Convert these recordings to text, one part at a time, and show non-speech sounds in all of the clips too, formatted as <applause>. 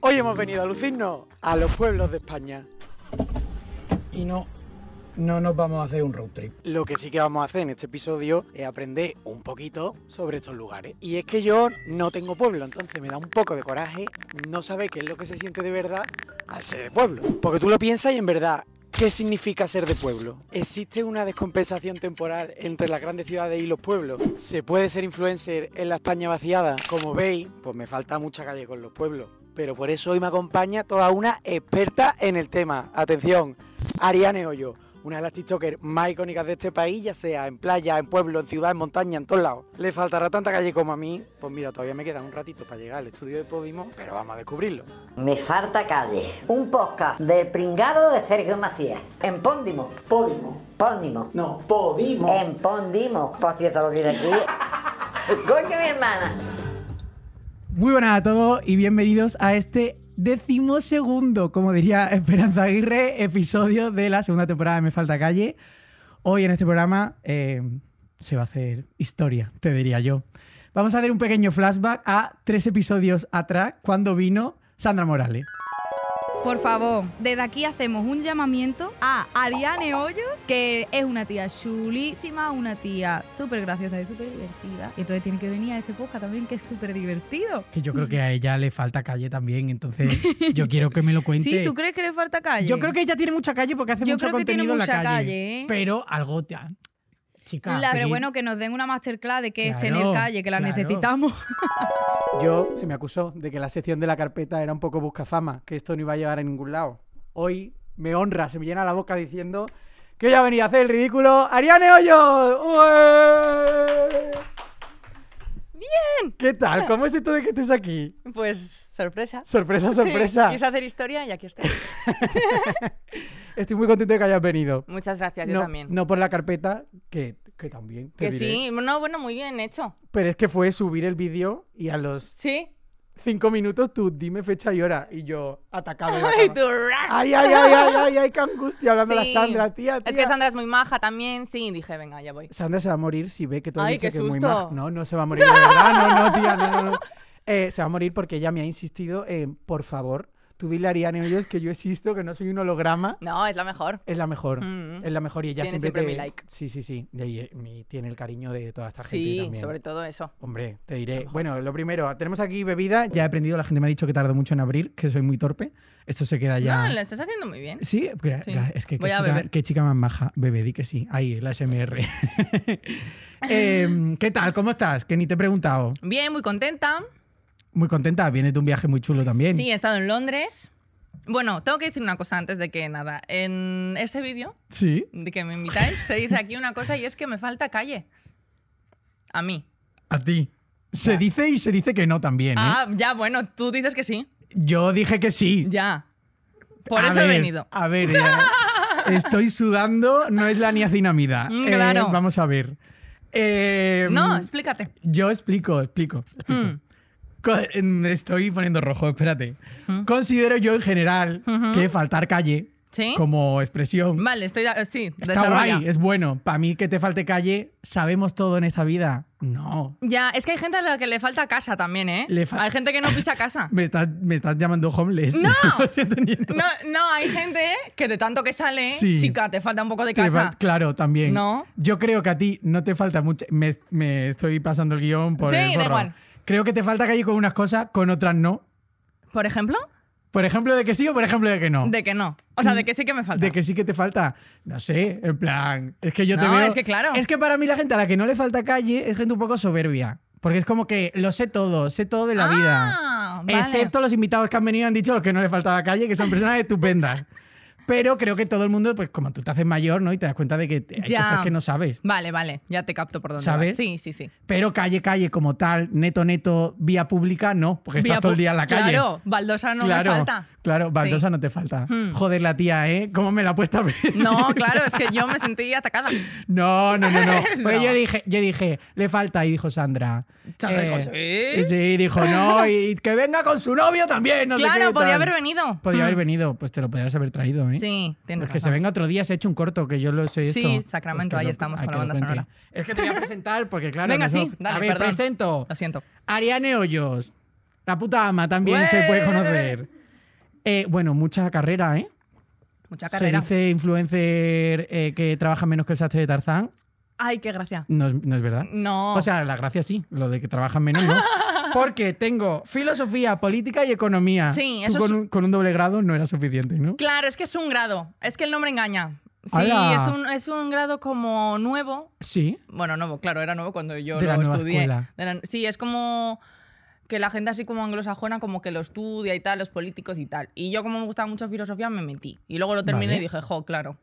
Hoy hemos venido a lucirnos a los pueblos de España. Y no, no nos vamos a hacer un road trip. Lo que sí que vamos a hacer en este episodio es aprender un poquito sobre estos lugares. Y es que yo no tengo pueblo, entonces me da un poco de coraje no saber qué es lo que se siente de verdad al ser de pueblo. Porque tú lo piensas y en verdad ¿Qué significa ser de pueblo? ¿Existe una descompensación temporal entre las grandes ciudades y los pueblos? ¿Se puede ser influencer en la España vaciada? Como veis, pues me falta mucha calle con los pueblos. Pero por eso hoy me acompaña toda una experta en el tema. Atención, Ariane Hoyo una de las TikTokers más icónicas de este país, ya sea en playa, en pueblo, en ciudad, en montaña, en todos lados. Le faltará tanta calle como a mí. Pues mira, todavía me queda un ratito para llegar al estudio de Podimo, pero vamos a descubrirlo. Me falta calle. Un podcast del pringado de Sergio Macías. En Póndimo. Podimo. Póndimo. No, Podimo. En Póndimo. Por pues cierto, lo dice aquí. <laughs> Coño, mi hermana. Muy buenas a todos y bienvenidos a este decimosegundo, como diría Esperanza Aguirre, episodio de la segunda temporada de Me Falta Calle. Hoy en este programa eh, se va a hacer historia, te diría yo. Vamos a hacer un pequeño flashback a tres episodios atrás, cuando vino Sandra Morales. Por favor, desde aquí hacemos un llamamiento a Ariane Hoyos, que es una tía chulísima, una tía súper graciosa y súper divertida. Y entonces tiene que venir a este podcast también, que es súper divertido. Que yo creo que a ella le falta calle también, entonces yo quiero que me lo cuente. Sí, ¿tú crees que le falta calle? Yo creo que ella tiene mucha calle porque hace yo mucho creo que contenido tiene mucha la calle. ¿eh? Pero algo... Chica, la, pero bueno, que nos den una masterclass de qué es tener calle, que la necesitamos. <laughs> Yo se me acusó de que la sección de la carpeta era un poco buscafama, que esto no iba a llegar a ningún lado. Hoy me honra, se me llena la boca diciendo que hoy ha venido a hacer el ridículo Ariane Hoyos. ¡Bien! ¿Qué tal? ¿Cómo es esto de que estés aquí? Pues sorpresa. Sorpresa, sorpresa. Sí, hacer historia y aquí estoy. <laughs> Estoy muy contento de que hayas venido. Muchas gracias, yo también. No por la carpeta, que que también. Te que sí, no, bueno, muy bien hecho. Pero es que fue subir el vídeo y a los. Sí. Cinco minutos, tú dime fecha y hora. Y yo, atacaba. <laughs> ¡Ay, Ay, ay, ay, ay, ay, ay, ay, qué angustia hablando a Sandra, tía, tía. Es que Sandra es muy maja también, sí. Dije, venga, ya voy. Sandra se va a morir si ve que tú dice que es muy maja. No, no se va a morir, de verdad. No, no, tía, no, no. <laughs> Eh, se va a morir porque ella me ha insistido en, por favor, tú dile a Ariane que yo existo, que no soy un holograma. No, es la mejor. Es la mejor. Mm. Es la mejor. Y ella tiene siempre, mi like. Sí, sí, sí. Y, eh, tiene el cariño de toda esta gente. Sí, sobre todo eso. Hombre, te diré. Bueno, lo primero, tenemos aquí bebida. Ya he aprendido, la gente me ha dicho que tardo mucho en abrir, que soy muy torpe. Esto se queda ya. No, lo estás haciendo muy bien. Sí, es que qué chica, qué chica, más maja. Bebé, di que sí. Ahí, la SMR. <laughs> <laughs> Em, ¿Qué tal? ¿Cómo estás? Que ni te he preguntado. Bien, muy contenta muy contenta, vienes de un viaje muy chulo también. Sí, he estado en Londres. Bueno, tengo que decir una cosa antes de que nada. En ese vídeo ¿Sí? de que me invitáis, se dice aquí una cosa y es que me falta calle. A mí. A ti. Se dice y se dice que no también. ¿eh? Ah, ya, bueno, tú dices que sí. Yo dije que sí. Ya. Por eso he venido. A ver, <laughs> estoy sudando, no es la niacinamida. Mm, claro. Eh, vamos a ver. Eh, no, explícate. Yo explico, explico. Mm estoy poniendo rojo, espérate. Considero yo en general que faltar calle como expresión. Vale, estoy ah, sí, está es bueno. Para mí que te falte calle, sabemos todo en esta vida. No. Ya, es que hay gente a la que le falta casa también, ¿eh? hay gente que no pisa casa. <laughs> me, estás, me estás llamando homeless. No. <laughs> no, no, hay gente que de tanto que sale, chica, te falta un poco de casa. Claro, también. No. Yo creo que a ti no te falta mucho. Me, estoy pasando el guión por. Sí, el da igual. Creo que te falta calle con unas cosas, con otras no. ¿Por ejemplo? Por ejemplo, de que sí o por ejemplo de que no. De que no. O sea, de que mm, sí que me falta. De que sí que te falta. No sé, en plan. Es que yo te veo. es que claro. Es que para mí la gente a la que no le falta calle es gente un poco soberbia. Porque es como que lo sé todo, sé todo de la ah, vida. Vale. Excepto los invitados que han venido han dicho los que no le faltaba calle, que son personas estupendas. Pero creo que todo el mundo, pues como tú te haces mayor, ¿no? Y te das cuenta de que hay cosas que no sabes. Vale, vale, ya te capto por dónde ¿Sabes? Sí, sí, sí. Pero calle, calle como tal, neto, neto, vía pública, no, porque estás todo el día en la calle. Claro, baldosa no claro, falta. Claro, baldosa no te falta. Hmm. Joder, la tía, ¿eh? ¿Cómo me la ha puesto a ver? No, <laughs> claro, es que yo me sentí atacada. no, no, no, no. Pues <laughs> yo dije, yo dije, le falta, y dijo Sandra. Eh, eh, sí, dijo, no, y que venga con su novio también. claro, podía haber venido. Podía haber hmm. venido, pues te lo podías haber traído, ¿eh? ¿eh? Sí, tiene Porque se venga otro día, se ha hecho un corto que yo lo sé. Sí, Sacramento, pues ahí estamos con la banda sonora. Es que te voy a presentar porque, claro. Venga, sí, dale, A ver, presento. Lo siento. Ariane Hoyos. La puta ama también se puede conocer. Eh, bueno, mucha carrera, ¿eh? Mucha carrera. Se dice influencer eh, que trabaja menos que el sastre de Tarzán. Ay, qué gracia. No, no es verdad. No. O sea, la gracia sí, lo de que trabajan menos. ¿no? <laughs> Porque tengo filosofía, política y economía. Sí, eso con, un, doble grado no era suficiente, ¿no? Claro, es que es un grado. Es que el nombre engaña. Sí, es un, grado como nuevo. Sí. Bueno, nuevo, claro, era nuevo cuando yo de lo la nueva Escuela. sí, es como que la gente así como anglosajona como que lo estudia y tal, los políticos y tal. Y yo como me gustaba mucho filosofía me metí. Y luego lo terminé y dije, jo, claro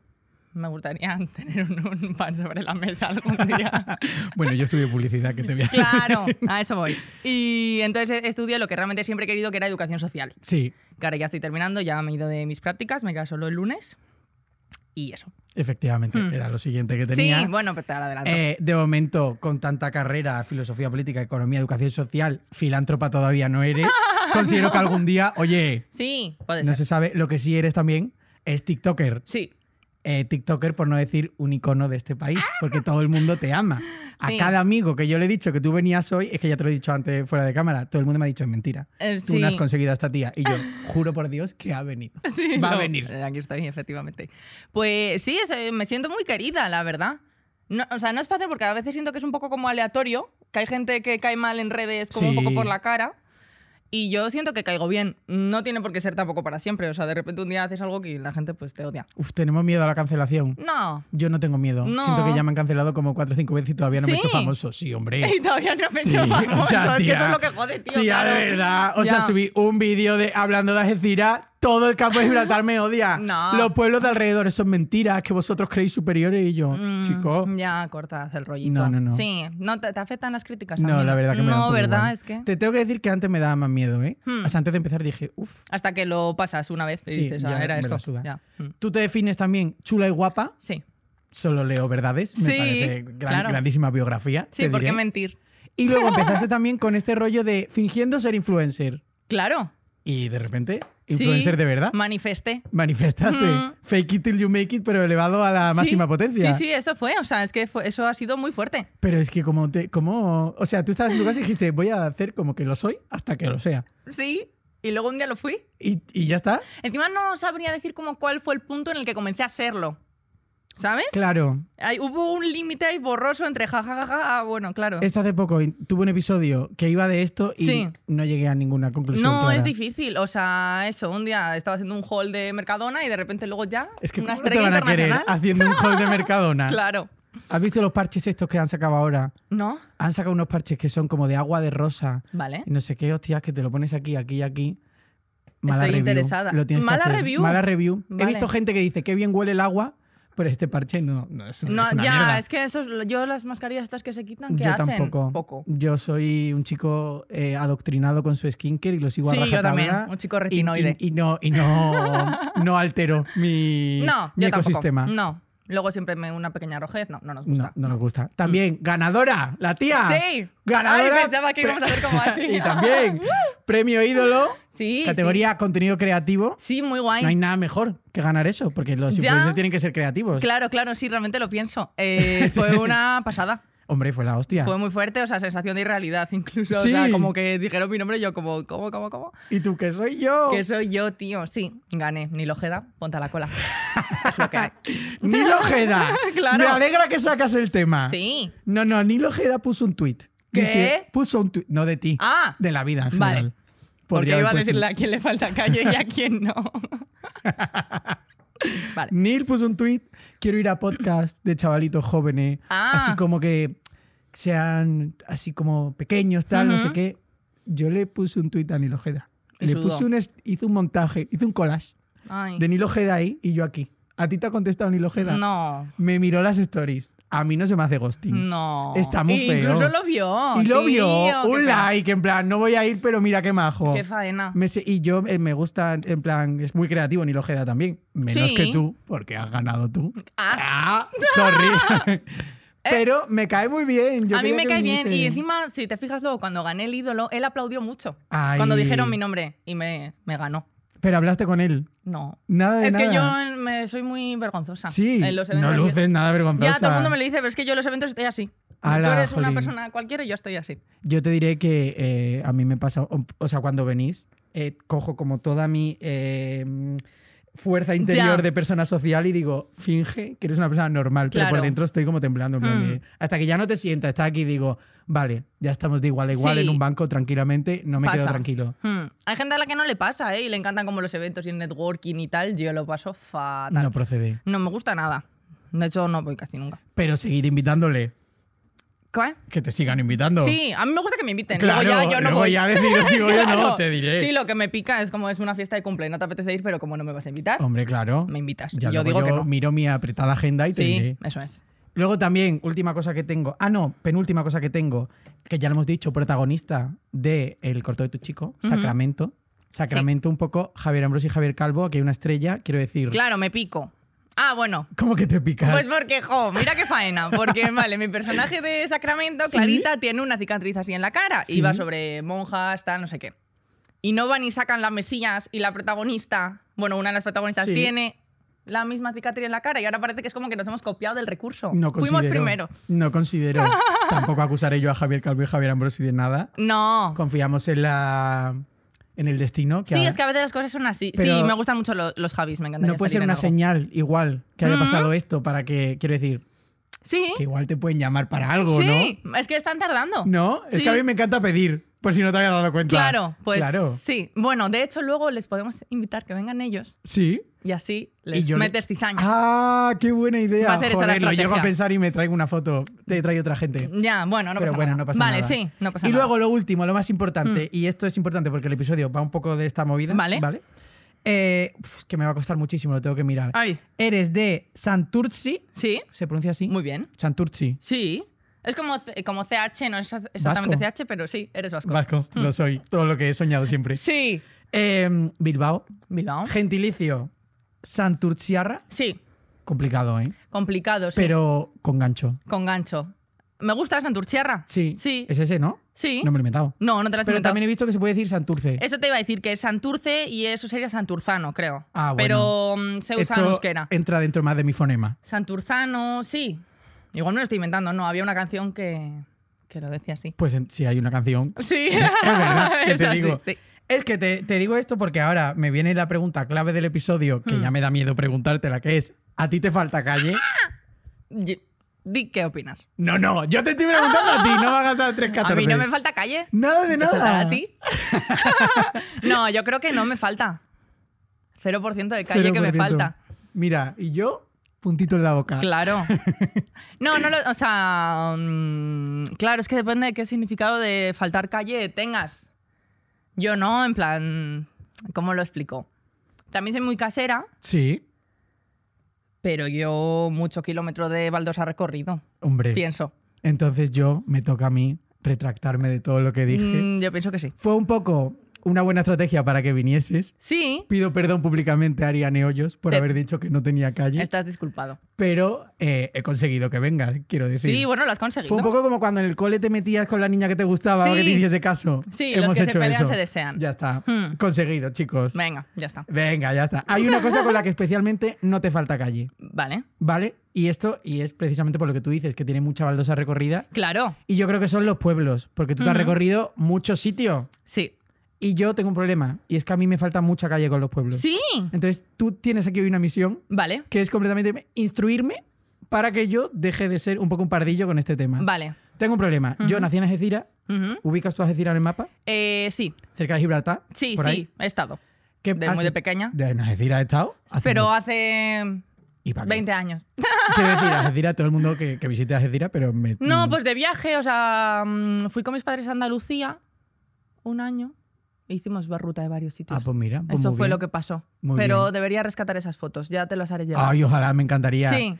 me gustaría <laughs> tener un, pan sobre la mesa algún día. <laughs> bueno, yo estudié publicidad, que te voy a Claro, a eso voy. Y entonces estudié lo que realmente siempre he querido, que era educación social. Sí. Que ya estoy terminando, ya me he ido de mis prácticas, me queda solo el lunes. Y eso. Efectivamente, hmm. era lo siguiente que tenía. Sí, bueno, pues te adelanto. Eh, de momento, con tanta carrera, filosofía política, economía, educación social, filántropa todavía no eres. <laughs> Considero que algún día, oye. Sí, no se sabe. Lo que sí eres también es TikToker. Sí. Eh, TikToker, por no decir un icono de este país, ah. porque todo el mundo te ama. A cada amigo que yo le he dicho que tú venías hoy, es que ya te lo he dicho antes fuera de cámara, todo el mundo me ha dicho es mentira. Eh, tú no has conseguido a esta tía. Y yo, <laughs> juro por Dios que ha venido. <laughs> Va a venir. Eh, aquí está bien efectivamente. Pues sí, me siento muy querida, la verdad. No, o sea, no es fácil porque a veces siento que es un poco como aleatorio, que hay gente que cae mal en redes como un poco por la cara. Y yo siento que caigo bien. No tiene por qué ser tampoco para siempre. O sea, de repente un día haces algo que la gente pues te odia. Uf, tenemos miedo a la cancelación. No. Yo no tengo miedo. Siento que ya me han cancelado como cuatro o cinco veces y todavía no me he hecho famoso. Sí, hombre. <laughs> Y todavía no me he hecho famoso. O es que eso es lo que jode, tío. Tía, de verdad. O sea, subí un vídeo de hablando de Ajecira todo el campo de Gibraltar me odia. <laughs> No. Los pueblos de alrededor, son mentiras que vosotros creéis superiores y yo, mm, chico. Ya, cortas el rollito. No, no, no. Sí, no te, afectan las críticas. No, la verdad que me No, verdad, es que. Te tengo que decir que antes me daba más miedo, ¿eh? Hmm. antes de empezar dije, uff. Hasta que lo pasas una vez y dices, ah, era me esto. Hmm. Tú te defines también chula y guapa. Sí. Solo leo verdades. Me parece grandísima biografía. Sí, ¿por qué mentir? Y luego <laughs> empezaste también con este rollo de fingiendo ser influencer. Claro y de repente, influencer de verdad. Manifesté. Manifestaste. Mm. Fake it till you make it, pero elevado a la máxima potencia. Sí, sí, eso fue. O sea, es que eso ha sido muy fuerte. Pero es que como te. Como, o sea, tú estabas en tu casa y dijiste, voy a hacer como que lo soy hasta que lo sea. Sí. Y luego un día lo fui. ¿Y, y ya está? Encima no sabría decir como cuál fue el punto en el que comencé a serlo. ¿Sabes? Claro. hubo un límite ahí borroso entre jajajaja, ah, bueno, claro. Esto hace poco tuve un episodio que iba de esto y no llegué a ninguna conclusión. No, es difícil. O sea, eso, un día estaba haciendo un haul de Mercadona y de repente luego ya es que una estrella te van a internacional. haciendo un haul de <laughs> Mercadona. claro. ¿Has visto los parches estos que han sacado ahora? No. Han sacado unos parches que son como de agua de rosa. Vale. no sé qué, hostias, que te lo pones aquí, aquí y aquí. Estoy interesada. Mala, review? Mala review. He visto gente que dice que bien huele el agua pero este parche no, no es, no, es una Ya, es que esos, yo las mascarillas estas que se quitan, que yo Tampoco. Poco. Yo soy un chico eh, adoctrinado con su skincare y lo sigo sí, yo también, un chico retinoide. Y, no, y no, <laughs> no altero mi, no, ecosistema. No, Luego siempre me una pequeña rojez. No, no nos gusta. No, nos gusta. También, ganadora, la tía. Sí. Ganadora. pensaba que íbamos a <laughs> y también, premio ídolo. Sí. Categoría contenido creativo. Sí, muy guay. No hay nada mejor que ganar eso, porque los influencers tienen que ser creativos. Claro, claro, sí, realmente lo pienso. Eh, fue una pasada. Hombre, fue la hostia. Fue muy fuerte, o sea, sensación de irrealidad incluso. O sea, como que dijeron mi nombre y yo como, ¿cómo, cómo, cómo? ¿Y tú qué soy yo? Que soy yo, tío. Sí, gané. Nilo jeda ponte la cola. Nilo <laughs> jeda <laughs> Me alegra que sacas el tema. Sí. No, no, Nilo jeda puso un tuit. ¿Qué? puso un tuit, no de ti, ah, de la vida Vale. Porque iba a pues, decirle a quién le falta calle y a quién no. <laughs> Vale. puso un tweet, quiero ir a podcast de chavalitos jóvenes, eh". ah. así como que sean así como pequeños, tal, no sé qué. Yo le puse un tuit a Nilo Le puse un, hizo un montaje, hice un collage de Nilo Jeda ahí y yo aquí. ¿A ti te ha contestado Nilo lojeda No. Me miró las stories. A mí no se me hace ghosting. No. Está muy feo. Incluso lo vio. Y lo vio. Un like, en plan, no voy a ir, pero mira qué majo. Qué faena. Me, y yo eh, me gusta, en plan, es muy creativo Nilo lojeda también. Menos que tú, porque has ganado tú. Ah. ah sorry. <laughs> Eh, pero me cae muy bien. a mí me cae bien. Y encima, si te fijas luego, cuando gané el ídolo, él aplaudió mucho. Cuando dijeron mi nombre y me, ganó. Pero hablaste con él. No. Nada de es que yo me, soy muy vergonzosa. Sí. En los no luces nada vergonzosa. Ya todo el mundo me lo dice, pero es que yo en los eventos estoy así. Tú eres una persona cualquiera y yo estoy así. Yo te diré que eh, a mí me pasa, o, sea, cuando venís, eh, cojo como toda mi fuerza interior de persona social y digo, finge que eres una persona normal, pero por dentro estoy como temblando. Mm. Hasta que ya no te sientas, está aquí y digo, vale, ya estamos de igual a igual en un banco tranquilamente, no me quedo tranquilo. Hmm. Hay gente a la que no le pasa, ¿eh? Y le encantan como los eventos y el networking y tal, yo lo paso fatal. No procede. No me gusta nada. De hecho, no voy casi nunca. Pero seguir invitándole. Que te sigan invitando. Sí, a mí me gusta que me inviten. Claro, yo no voy. a decir si voy <laughs> no, te diré. Sí, lo que me pica es como es una fiesta de cumpleaños, no te apetece ir, pero como no me vas a invitar. Hombre, claro. Me invitas. yo digo que Miro mi apretada agenda y te diré. eso es. Luego también, última cosa que tengo. Ah, no, penúltima cosa que tengo, que ya lo hemos dicho, protagonista Del El corto de tu chico, Sacramento. Sacramento un poco Javier Ambrosio y Javier Calvo, Aquí hay una estrella, quiero decir. Claro, me pico. Ah, bueno. ¿Cómo que te pica? Pues porque, jo, mira qué faena. Porque, <laughs> vale, mi personaje de Sacramento, Clarita, tiene una cicatriz así en la cara. Y va sobre monjas, tal, no sé qué. Y no van y sacan las mesillas y la protagonista, bueno, una de las protagonistas tiene la misma cicatriz en la cara y ahora parece que es como que nos hemos copiado del recurso. No Fuimos primero. No considero. <laughs> tampoco acusaré yo a Javier Calvo y Javier Ambrosi de nada. No. Confiamos en la en el destino. Que sí, es que a veces las cosas son así. sí, me gustan mucho los, Javis, me encanta. No puede ser una señal igual que haya pasado esto para que, quiero decir, Sí. Que igual te pueden llamar para algo, ¿no? Sí, es que están tardando. No, es que a mí me encanta pedir. Pues si no te había dado cuenta. Claro, pues sí. Bueno, de hecho luego les podemos invitar que vengan ellos. Sí. Y así les metes cizaña. ¡Ah, qué buena idea! Va a Lo llevo a pensar y me traigo una foto, te traigo otra gente. Ya, bueno, no Pero pasa bueno, nada. No pasa vale, sí, no pasa y nada. Y luego lo último, lo más importante, mm. y esto es importante porque el episodio va un poco de esta movida. Vale. Vale. Eh, que me va a costar muchísimo, lo tengo que mirar. Ay. Eres de Santurci. Sí. ¿Se pronuncia así? Muy bien. Santurci. Sí. Es como, como CH, no es exactamente CH, pero sí, eres vasco. Vasco, mm. lo soy. Todo lo que he soñado siempre. Sí. Em, Bilbao. Bilbao. Gentilicio. Santurciarra. Sí. Complicado, ¿eh? Complicado, sí. Pero con gancho. Con gancho. Me gusta Santurciarra. Sí. Sí. Es ese, ¿no? Sí. No me he inventado. No, no te lo has Pero también he visto que se puede decir Santurce. Eso te iba a decir, que es Santurce y eso sería Santurzano, creo. Ah, bueno. Pero mm, se usa Esto Entra dentro más de mi fonema. Santurzano, sí. Igual me lo estoy inventando, no, había una canción que, lo decía así. Pues si sí, hay una canción. <laughs> Sí, es verdad, <laughs> que te digo. Es que te, digo esto porque ahora me viene la pregunta clave del episodio, que hmm. ya me da miedo preguntártela, que es, ¿a ti te falta calle? <laughs> Di qué opinas. No, no, yo te estoy preguntando a ti, no me hagas a 314. A mí no me falta calle. Nada de nada. a ti? no, yo creo que no me falta. 0% de calle que me falta. Mira, y yo puntito en la boca. Claro. <laughs> No, no, lo, o sea, mm, claro, es que depende de qué significado de faltar calle tengas. Yo no, en plan, ¿cómo lo explico? También soy muy casera. Sí. Pero yo mucho kilómetro de baldosa recorrido. Hombre. Pienso. Entonces yo me toca a mí retractarme de todo lo que dije. Mm, yo pienso que sí. Fue un poco una buena estrategia para que vinieses. Sí. Pido perdón públicamente a Ariane Hoyos por haber dicho que no tenía calle. Estás disculpado. Pero eh, he conseguido que venga, quiero decir. Sí, bueno, lo has conseguido. Fue un poco como cuando en el cole te metías con la niña que te gustaba o que te hiciese caso. Sí, Hemos los que hecho se pelean se desean. Ya está. Hmm. Conseguido, chicos. Venga, ya está. Venga, ya está. Hay una cosa con la que especialmente no te falta calle. <laughs> Vale. Vale. Y esto, y es precisamente por lo que tú dices, que tiene mucha baldosa recorrida. Claro. Y yo creo que son los pueblos, porque tú te has recorrido muchos sitios. Sí. Y yo tengo un problema, y es que a mí me falta mucha calle con los pueblos. Sí. Entonces tú tienes aquí hoy una misión. Vale. Que es completamente instruirme para que yo deje de ser un poco un pardillo con este tema. Vale. Tengo un problema. Yo nací en Algeciras. ¿Ubicas tú Algeciras en el mapa? Eh, sí. Cerca de Gibraltar. Sí, sí, he estado. Desde de, muy de pequeña. De Algeciras he estado. pero hace. ¿Y 20 años. Quiero decir, Algeciras, todo el mundo que, que visite Algeciras, pero No, mm. pues de viaje, o sea, mm, fui con mis padres a Andalucía un año e hicimos ruta de varios sitios. Ah, pues mira. Pues eso fue lo que pasó. Pero debería rescatar esas fotos. Ya te las haré llegar. Ay, ojalá, me encantaría. Sí.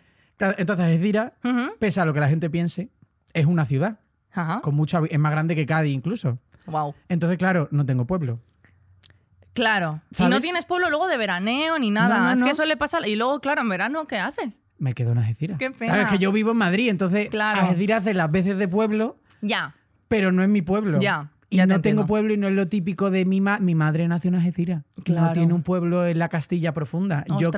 Entonces, Esdira, pese a lo que la gente piense, es una ciudad. Ajá. Con mucha, es más grande que Cádiz incluso. Wow. Entonces, claro, no tengo pueblo. Claro. Si no tienes pueblo luego de veraneo ni nada. es que eso le pasa. Y luego, claro, en verano, ¿qué haces? Me quedo en Algeciras. Qué pena. es que yo vivo en Madrid, entonces claro. Algeciras de las veces de pueblo. Ya. Pero no es mi pueblo. Ya. Y no tengo pueblo y no es lo típico de mi madre. Mi madre nació en Algeciras. Claro. No tiene un pueblo en la Castilla Profunda. Yo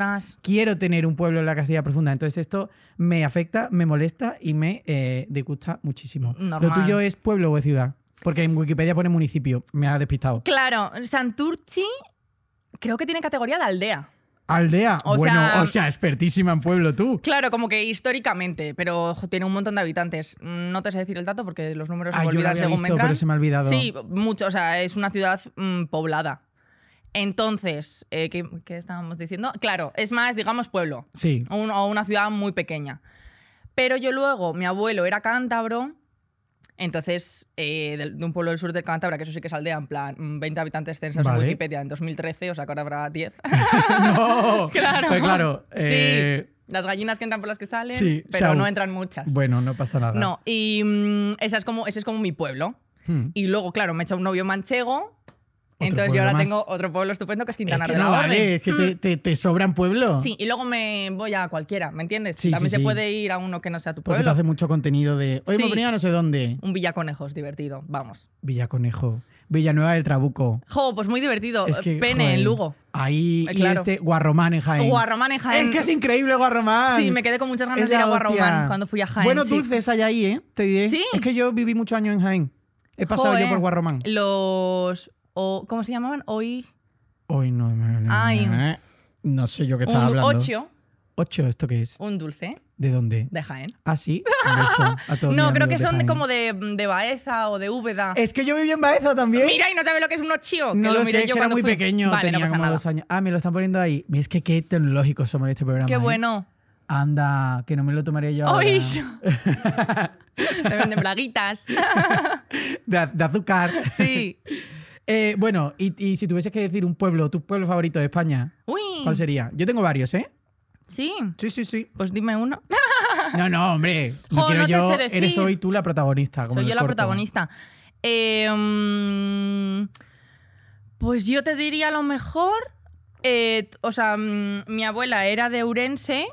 quiero tener un pueblo en la Castilla Profunda. Entonces esto me afecta, me molesta y me eh, disgusta muchísimo. ¿Lo tuyo es pueblo o ciudad? Porque en Wikipedia pone municipio. Me ha despistado. Claro. Santurchi creo que tiene categoría de aldea aldea. O bueno, sea, o sea, expertísima en pueblo tú. Claro, como que históricamente, pero tiene un montón de habitantes. No te sé decir el dato porque los números se olvidan según visto, Pero se me ha olvidado. Sí, mucho. O sea, es una ciudad mm, poblada. Entonces, eh, ¿qué, estábamos diciendo? Claro, es más, digamos, pueblo. Sí. o una ciudad muy pequeña. Pero yo luego, mi abuelo era cántabro entonces, eh, de, un pueblo del sur de Cantabria, que eso sí que es en plan 20 mm, habitantes censos Wikipedia en 2013, o sea ahora habrá 10. <laughs> ¡No! <laughs> claro. Pues claro. Sí. Eh, las gallinas que entran por las que salen, pero no entran muchas. Bueno, no pasa nada. No, y mm, esa es como, ese es como mi pueblo. Hmm. Y luego, claro, me echa un novio manchego entonces yo ahora tengo otro pueblo estupendo que es Quintana Roo de la Vale, es que te, mm. sobran pueblos. Sí, y luego me voy a cualquiera, ¿me entiendes? Sí, También se puede ir a uno que no sea tu pueblo. Porque te hace mucho contenido de. Hoy me venía no sé dónde. Un Villaconejos divertido, vamos. Villaconejo. Villanueva del Trabuco. Jo, pues muy divertido. Es que, Pene en Lugo. Ahí, eh, este Guarromán en Jaén. Guarromán en Jaén. Es que es increíble Guarromán. Sí, me quedé con muchas ganas de, ir a Guarromán cuando fui a Jaén. Bueno, dulces hay ahí, ¿eh? Te diré. Sí. Es que yo viví muchos años en Jaén. He pasado yo por Guarromán. Los o, ¿Cómo se llamaban? Hoy. Hoy no Ay. No, sé yo qué estaba hablando. Ocho. ¿Ocho? ¿Esto qué es? Un dulce. ¿De dónde? De Jaén. Ah, sí. <laughs> no, creo que son como de, de, Baeza o de Úbeda. Es que yo viví en Baeza también. Mira, y no sabes lo que es un ocho. que lo, miré yo era muy pequeño. tenía como dos años. Ah, me lo están poniendo ahí. Es que qué tecnológico somos en este programa. Qué ¿eh? bueno. Anda, que no me lo tomaría yo. ¡Oye! <laughs> También venden plaguitas. <laughs> de, de azúcar. Sí. Eh, bueno, y, si tuvieses que decir un pueblo, tu pueblo favorito de España, ¿cuál sería? Yo tengo varios, ¿eh? Sí. Sí, sí, sí. Pues dime uno. <laughs> no, no, hombre. No quiero yo. Eres hoy tú la protagonista. Soy yo la protagonista. Em, pues yo te diría a lo mejor. Eh, o sea, mm, mi abuela era de Urense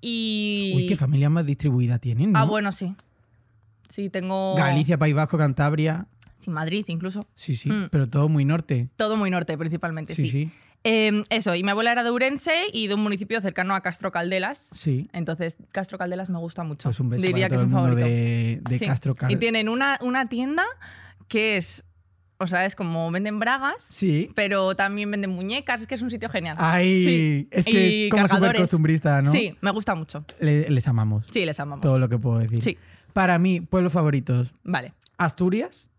y. Uy, qué familia más distribuida tienen. ¿no? Ah, bueno, sí. Sí, tengo. Galicia, País Vasco, Cantabria sin Madrid incluso. Sí, sí, mm. pero todo muy norte. Todo muy norte, principalmente, sí. Sí, em, eso, y mi abuela era de Urense y de un municipio cercano a Castro Caldelas. Sí. Entonces, Castro Caldelas me gusta mucho. Pues un beso Diría que es un favorito. De, Castro Caldelas. Y tienen una, tienda que es o sea, es como venden bragas, sí. pero también venden muñecas, que es un sitio genial. Ay, sí. es que es como súper costumbrista, ¿no? Sí, me gusta mucho. les amamos. Sí, les amamos. Todo lo que puedo decir. Sí. Para mí, pueblos favoritos. Vale. Asturias,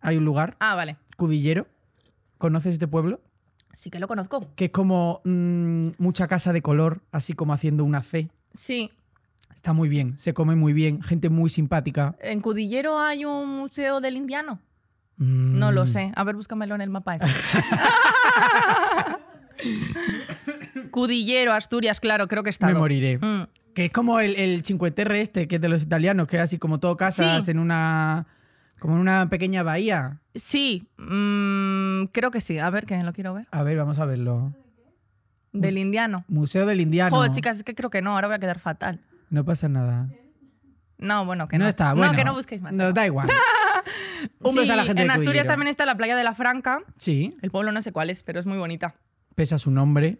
hay un lugar. Ah, vale. Cudillero. ¿Conoces este pueblo? Sí que lo conozco. Que es como mm, mucha casa de color, así como haciendo una C. Sí. Está muy bien, se come muy bien, gente muy simpática. ¿En Cudillero hay un museo del indiano? Mm. No lo sé. A ver, búscamelo en el mapa. Ese. <laughs> Cudillero, Asturias, claro, creo que está. Me moriré. Mm. Que es como el, el Cinque Terre este, que es de los italianos, que es así como todo casas en una como en una pequeña bahía. Sí, mm, creo que sí. A ver, que lo quiero ver. A ver, vamos a verlo. Del indiano. Museo del indiano. Joder, chicas, es que creo que no, ahora voy a quedar fatal. No pasa nada. No, bueno, que no. No está, bueno. No, que no busquéis más. Nos da igual. <laughs> En Asturias también está la playa de la Franca. Sí. El pueblo no sé cuál es, pero es muy bonita. a su nombre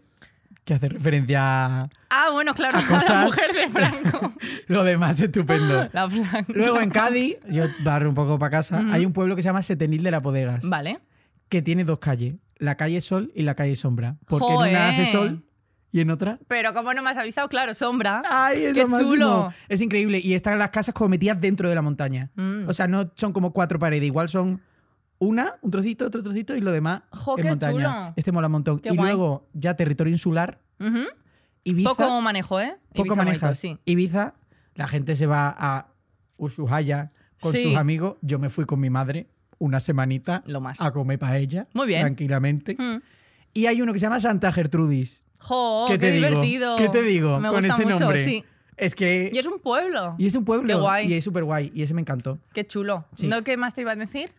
que hace referencia a. Ah, bueno, claro, a, la mujer de Franco. <laughs> Lo demás, estupendo. <laughs> La Luego en Cádiz, yo barro un poco para casa, hay un pueblo que se llama Setenil de la Bodegas. Vale. Que tiene dos calles, la calle Sol y la calle Sombra. Porque en una hace sol ¿Y en otra? Pero como no me has avisado, claro, sombra. ¡Ay, es ¡Qué chulo! Es increíble. Y están las casas como metidas dentro de la montaña. Mm. O sea, no son como cuatro paredes, igual son una, un trocito, otro trocito y lo demás en montaña. Este mola un montón. y luego ya territorio insular. Ibiza, poco manejo, ¿eh? poco manejo, sí. Ibiza, la gente se va a Ushuaia con sus amigos. Yo me fui con mi madre una semanita lo más. a comer paella. Muy bien. Tranquilamente. Mm. Y hay uno que se llama Santa Gertrudis. ¡Jo! ¿Qué, divertido! ¿Qué te digo? con ese nombre. Sí. Es que... Y es un pueblo. Y es un pueblo. guay. Y es súper guay. Y ese me encantó. Qué chulo. ¿No qué más te iba a decir?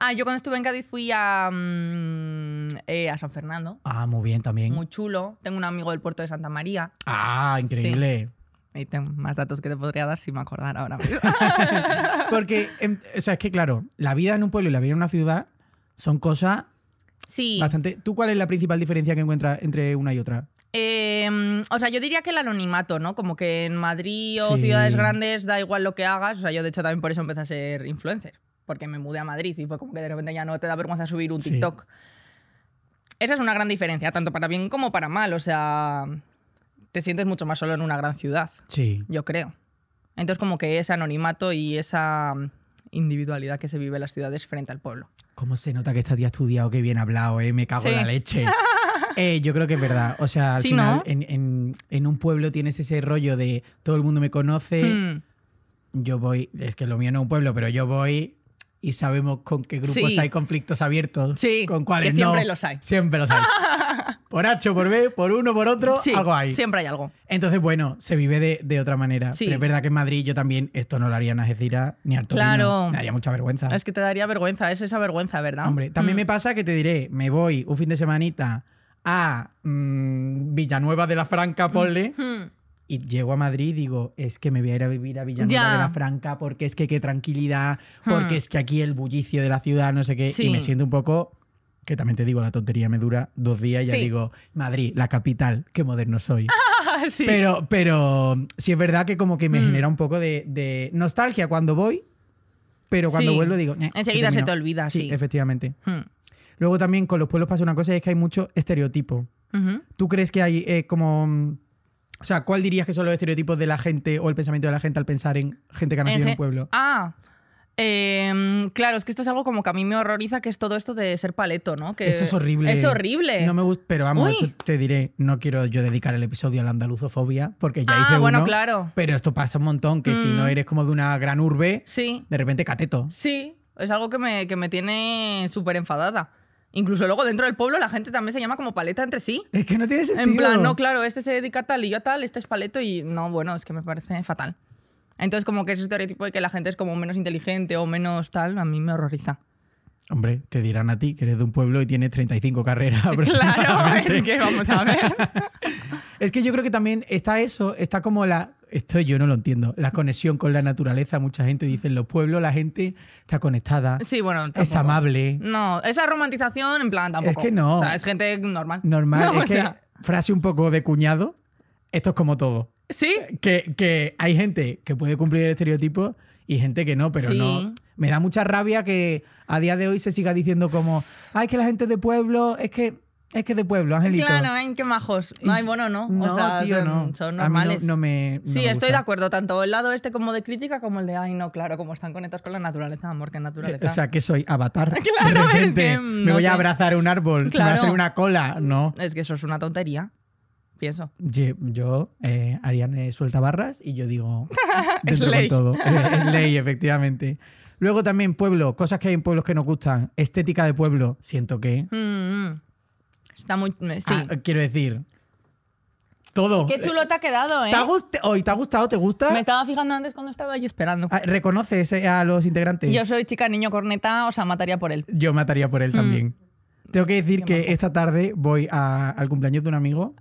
Ah, yo cuando estuve en Cádiz fui a, mm, eh, a San Fernando. Ah, muy bien también. Muy chulo. Tengo un amigo del puerto de Santa María. Ah, increíble. Ahí tengo más datos que te podría dar si me acordara ahora <laughs> Porque, em, o sea, es que claro, la vida en un pueblo y la vida en una ciudad son cosas sí. bastante... ¿Tú cuál es la principal diferencia que encuentras entre una y otra? Em, o sea, yo diría que el anonimato, ¿no? Como que en Madrid o ciudades grandes da igual lo que hagas. O sea, yo de hecho también por eso empecé a ser influencer porque me mudé a Madrid y fue como que de repente ya no te da vergüenza subir un TikTok. Esa es una gran diferencia, tanto para bien como para mal. O sea, te sientes mucho más solo en una gran ciudad. Sí. Yo creo. Entonces, como que ese anonimato y esa individualidad que se vive en las ciudades frente al pueblo. ¿Cómo se nota que estás día estudiado, que bien hablado, eh? Me cago en la leche. <laughs> Eh, yo creo que es verdad. O sea, al final, en, un pueblo tienes ese rollo de todo el mundo me conoce. Hmm. Yo voy, es que lo mío no es un pueblo, pero yo voy y sabemos con qué grupos hay conflictos abiertos, sí, con cuáles que siempre los hay. Siempre los hay. <laughs> por H, por B, por uno, por otro, algo hay. Siempre hay algo. Entonces, bueno, se vive de, otra manera. Pero es verdad que en Madrid yo también esto no lo haría en decir ni a Claro. Me daría mucha vergüenza. Es que te daría vergüenza, es esa vergüenza, ¿verdad? Hombre, también mm. me pasa que te diré, me voy un fin de semanita a mm, Villanueva de la Franca, ponle. Mm, y llego a Madrid y digo, es que me voy a ir a vivir a Villanueva de la Franca porque es que qué tranquilidad, hmm. porque es que aquí el bullicio de la ciudad, no sé qué, y me siento un poco que también te digo, la tontería me dura dos días y ya digo, Madrid, la capital, qué moderno soy. <laughs> Ah, pero, pero sí es verdad que como que me hmm. genera un poco de, nostalgia cuando voy, pero cuando vuelvo digo... Eh, Enseguida se, te olvida, sí. efectivamente. Hmm. Luego también con los pueblos pasa una cosa y es que hay mucho estereotipo. ¿Tú crees que hay eh, como mm, o sea, ¿cuál dirías que son los estereotipos de la gente o el pensamiento de la gente al pensar en gente que ha nacido en, un pueblo? Ah, em, claro, es que esto es algo como que a mí me horroriza, que es todo esto de ser paleto, ¿no? esto es horrible. Es horrible. No me gusta, pero vamos, te diré, no quiero yo dedicar el episodio a la andaluzofobia, porque ya ah, hice bueno, claro. Pero esto pasa un montón, que si no mm. eres como de una gran urbe, de repente cateto. Sí, es algo que que me tiene súper enfadada. Incluso luego dentro del pueblo la gente también se llama como paleta entre sí. Es que no tiene sentido. En plan, no, claro, este se dedica a tal y yo a tal, este es paleto y no, bueno, es que me parece fatal. Entonces como que ese estereotipo de que la gente es como menos inteligente o menos tal, a mí me horroriza. Hombre, te dirán a ti que eres de un pueblo y tienes 35 carreras. <laughs> Claro, es que vamos a ver. <laughs> es que yo creo que también está eso, está como la. Esto yo no lo entiendo. La conexión con la naturaleza. Mucha gente dice en los pueblos la gente está conectada. Sí, bueno, es amable. No, esa romantización en plan tampoco. Es que no. es gente normal. Normal. <laughs> es que, frase un poco de cuñado. Esto es como todo. Sí. Que, hay gente que puede cumplir el estereotipo y gente que no, pero no. Me da mucha rabia que a día de hoy se siga diciendo como, ay, que la gente de pueblo, es que es que de pueblo, Angelito. Claro, en qué majos. Ay, bueno, no. o sea, tío, son, no. son, normales. No, me. sí, estoy de acuerdo. Tanto el lado este como de crítica, como el de, ay, no, claro, como están conectados con la naturaleza, amor, que naturaleza. o sea, que soy avatar. <laughs> me voy a abrazar un árbol, se me va a hacer una cola. No. Es que eso es una tontería. Pienso. Yo, eh, Ariane suelta barras y yo digo. <laughs> es ley. todo. <laughs> es ley, efectivamente. Luego también pueblo, cosas que hay en pueblos que nos gustan. Estética de pueblo, siento que. Mm, mm. está muy. Eh, sí. Ah, quiero decir. Todo. Qué chulo te ha quedado, ¿eh? ¿Te ha, ¿te gustado? ¿Te gusta? Me estaba fijando antes cuando estaba yo esperando. Ah, ¿Reconoces eh, a los integrantes? Yo soy chica niño corneta, o sea, mataría por él. Yo mataría por él también. Mm. Tengo que decir que esta tarde voy al cumpleaños de un amigo.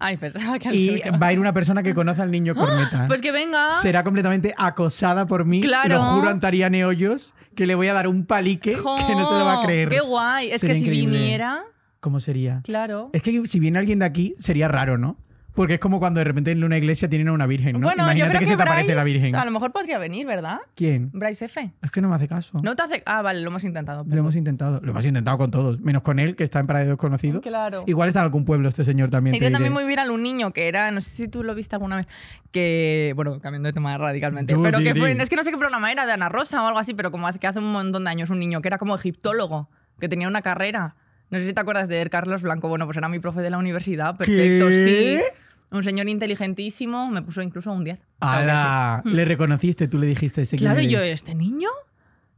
Y va a ir una persona que conoce al niño corneta. <gasps> Pues que venga. Será completamente acosada por mí. Claro. Lo juro, Antariane Hoyos, que le voy a dar un palique que no se lo va a creer. ¡Qué guay! Es que si viniera. ¿Cómo sería? Claro. Es que si viene alguien de aquí, sería raro, ¿no? Porque es como cuando de repente en una iglesia tienen a una virgen, ¿no? Bueno, que, se te aparece la virgen. A lo mejor podría venir, ¿verdad? ¿Quién? Bryce F. Es que no me hace caso. No te hace. Ah, vale, lo hemos intentado. Lo hemos intentado. Lo hemos intentado con todos. Menos con él, que está en Paraíso Conocido. Claro. Igual está en algún pueblo este señor también. Sí, también muy a un niño que era, no sé si tú lo viste alguna vez, que. Bueno, cambiando de tema radicalmente. pero que fue. Es que no sé qué programa era, de Ana Rosa o algo así, pero como hace, que hace un montón de años un niño que era como egiptólogo, que tenía una carrera. No sé si te acuerdas de él, Carlos Blanco. Bueno, pues era mi profe de la universidad. Perfecto, sí. Un señor inteligentísimo, me puso incluso un 10. ¡Hala! Mm. Le reconociste, tú le dijiste ese Claro, yo, ¿este niño?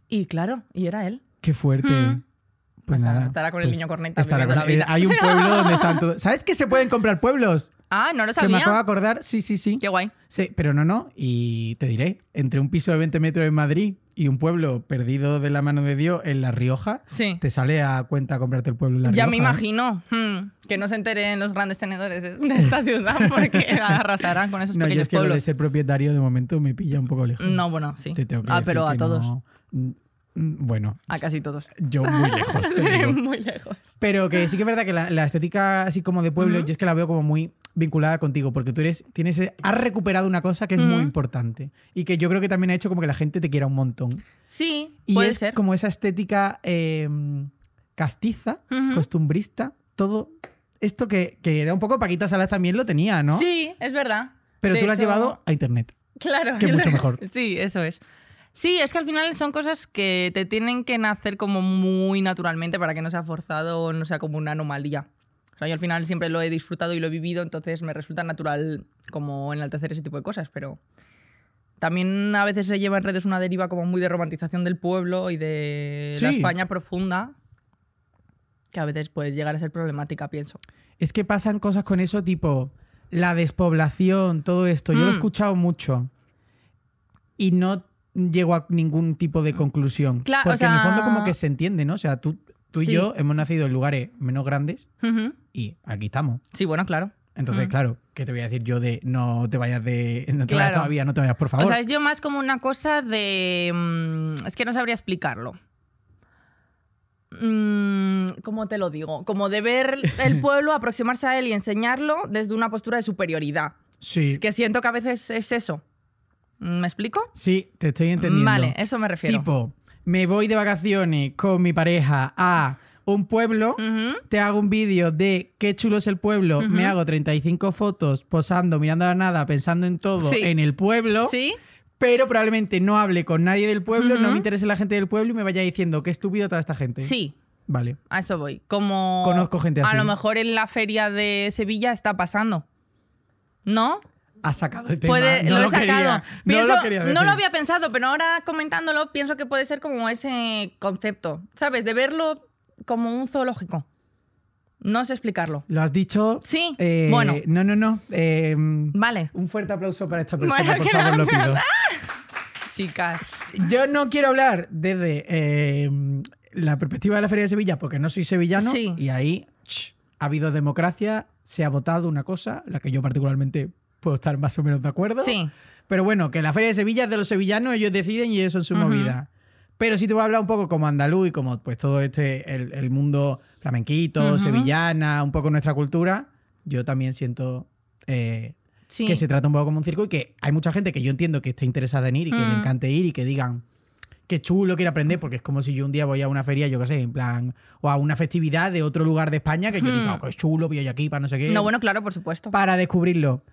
Y claro, y era él. Qué fuerte. Mm. Pues estará con el pues niño corneta. con... la vida. Hay un pueblo donde están <laughs> todos. ¿Sabes que se pueden comprar pueblos? Ah, no lo sabía. Que me acabo de acordar. Sí, sí, sí. Qué guay. Sí, pero no, no. Y te diré, entre un piso de 20 metros en Madrid y un pueblo perdido de la mano de Dios en La Rioja, te sale a cuenta comprarte el pueblo en La Rioja. Ya me ¿eh? imagino. Hmm, que no se enteren los grandes tenedores de, esta ciudad <laughs> porque arrasarán con esos no, pequeños yo es que pueblos. de ser propietario de momento me pilla un poco lejos. No, bueno, sí. Te tengo que ah, pero a todos. Mm, Mm, bueno. A casi todos. Yo muy lejos. <laughs> muy lejos. Pero que sí que es verdad que la, estética así como de pueblo, yo es que la veo como muy vinculada contigo, porque tú eres, tienes, eh, has recuperado una cosa que es muy importante y que yo creo que también ha hecho como que la gente te quiera un montón. Sí, y puede es ser. Como esa estética em, castiza, costumbrista, todo esto que, era un poco Paquita Salas también lo tenía, ¿no? Sí, es verdad. Pero tú lo has llevado a internet. Claro. Que mucho mejor. Sí, eso es. Sí, es que al final son cosas que te tienen que nacer como muy naturalmente para que no sea forzado o no sea como una anomalía. O sea, yo al final siempre lo he disfrutado y lo he vivido, entonces me resulta natural como enaltecer ese tipo de cosas, pero también a veces se lleva en redes una deriva como muy de romantización del pueblo y de la España profunda, que a veces puede llegar a ser problemática, pienso. Es que pasan cosas con eso tipo la despoblación, todo esto. Yo lo he mm. escuchado mucho. Y no llego a ningún tipo de ah. conclusión. Claro, Porque en el fondo como que se entiende, ¿no? O sea, tú, tú y yo hemos nacido en lugares menos grandes y aquí estamos. Sí, bueno, claro. Entonces, claro, ¿qué te voy a decir yo de no te vayas de. No te vayas todavía, no te vayas, por favor? O sea, es yo más como una cosa de. Mm, es que no sabría explicarlo. Mm, ¿Cómo te lo digo? Como de ver el <laughs> pueblo, aproximarse a él y enseñarlo desde una postura de superioridad. Sí. que siento que a veces es eso. ¿Me explico? Sí, te estoy entendiendo. Vale, eso me refiero. Tipo, me voy de vacaciones con mi pareja a un pueblo, te hago un vídeo de qué chulo es el pueblo, me hago 35 fotos posando, mirando a la nada, pensando en todo en el pueblo. Sí. Pero probablemente no hable con nadie del pueblo, no me interese la gente del pueblo y me vaya diciendo qué estúpido toda esta gente. Sí. Vale. A eso voy. Como. Conozco gente así. A lo mejor en la feria de Sevilla está pasando. ¿No? ha sacado el tema. no lo, he sacado. no, lo había pensado, pero ahora comentándolo pienso que puede ser como ese concepto, ¿sabes? De verlo como un zoológico. No sé explicarlo. Lo has dicho. Sí. Eh, bueno. No, no, no. Eh, vale. Un fuerte aplauso para esta persona, por favor, lo pido. <laughs> Chicas. Yo no quiero hablar desde eh, la perspectiva de la Feria de Sevilla porque no soy sevillano y ahí ha habido democracia, se ha votado una cosa, la que yo particularmente puedo estar más o menos de acuerdo. Sí. Pero bueno, que la Feria de Sevilla es de los sevillanos, ellos deciden y eso es su movida. Pero si te voy a hablar un poco como andaluz y como pues todo este, el, mundo flamenquito, sevillana, un poco nuestra cultura, yo también siento eh, que se trata un poco como un circo y que hay mucha gente que yo entiendo que está interesada en ir y que le mm. encante ir y que digan, qué chulo quiero aprender, porque es como si yo un día voy a una feria, yo qué sé, en plan, o a una festividad de otro lugar de España que yo mm. digo, oh, chulo, voy aquí para no sé qué. No, bueno, claro, por supuesto. Para descubrirlo.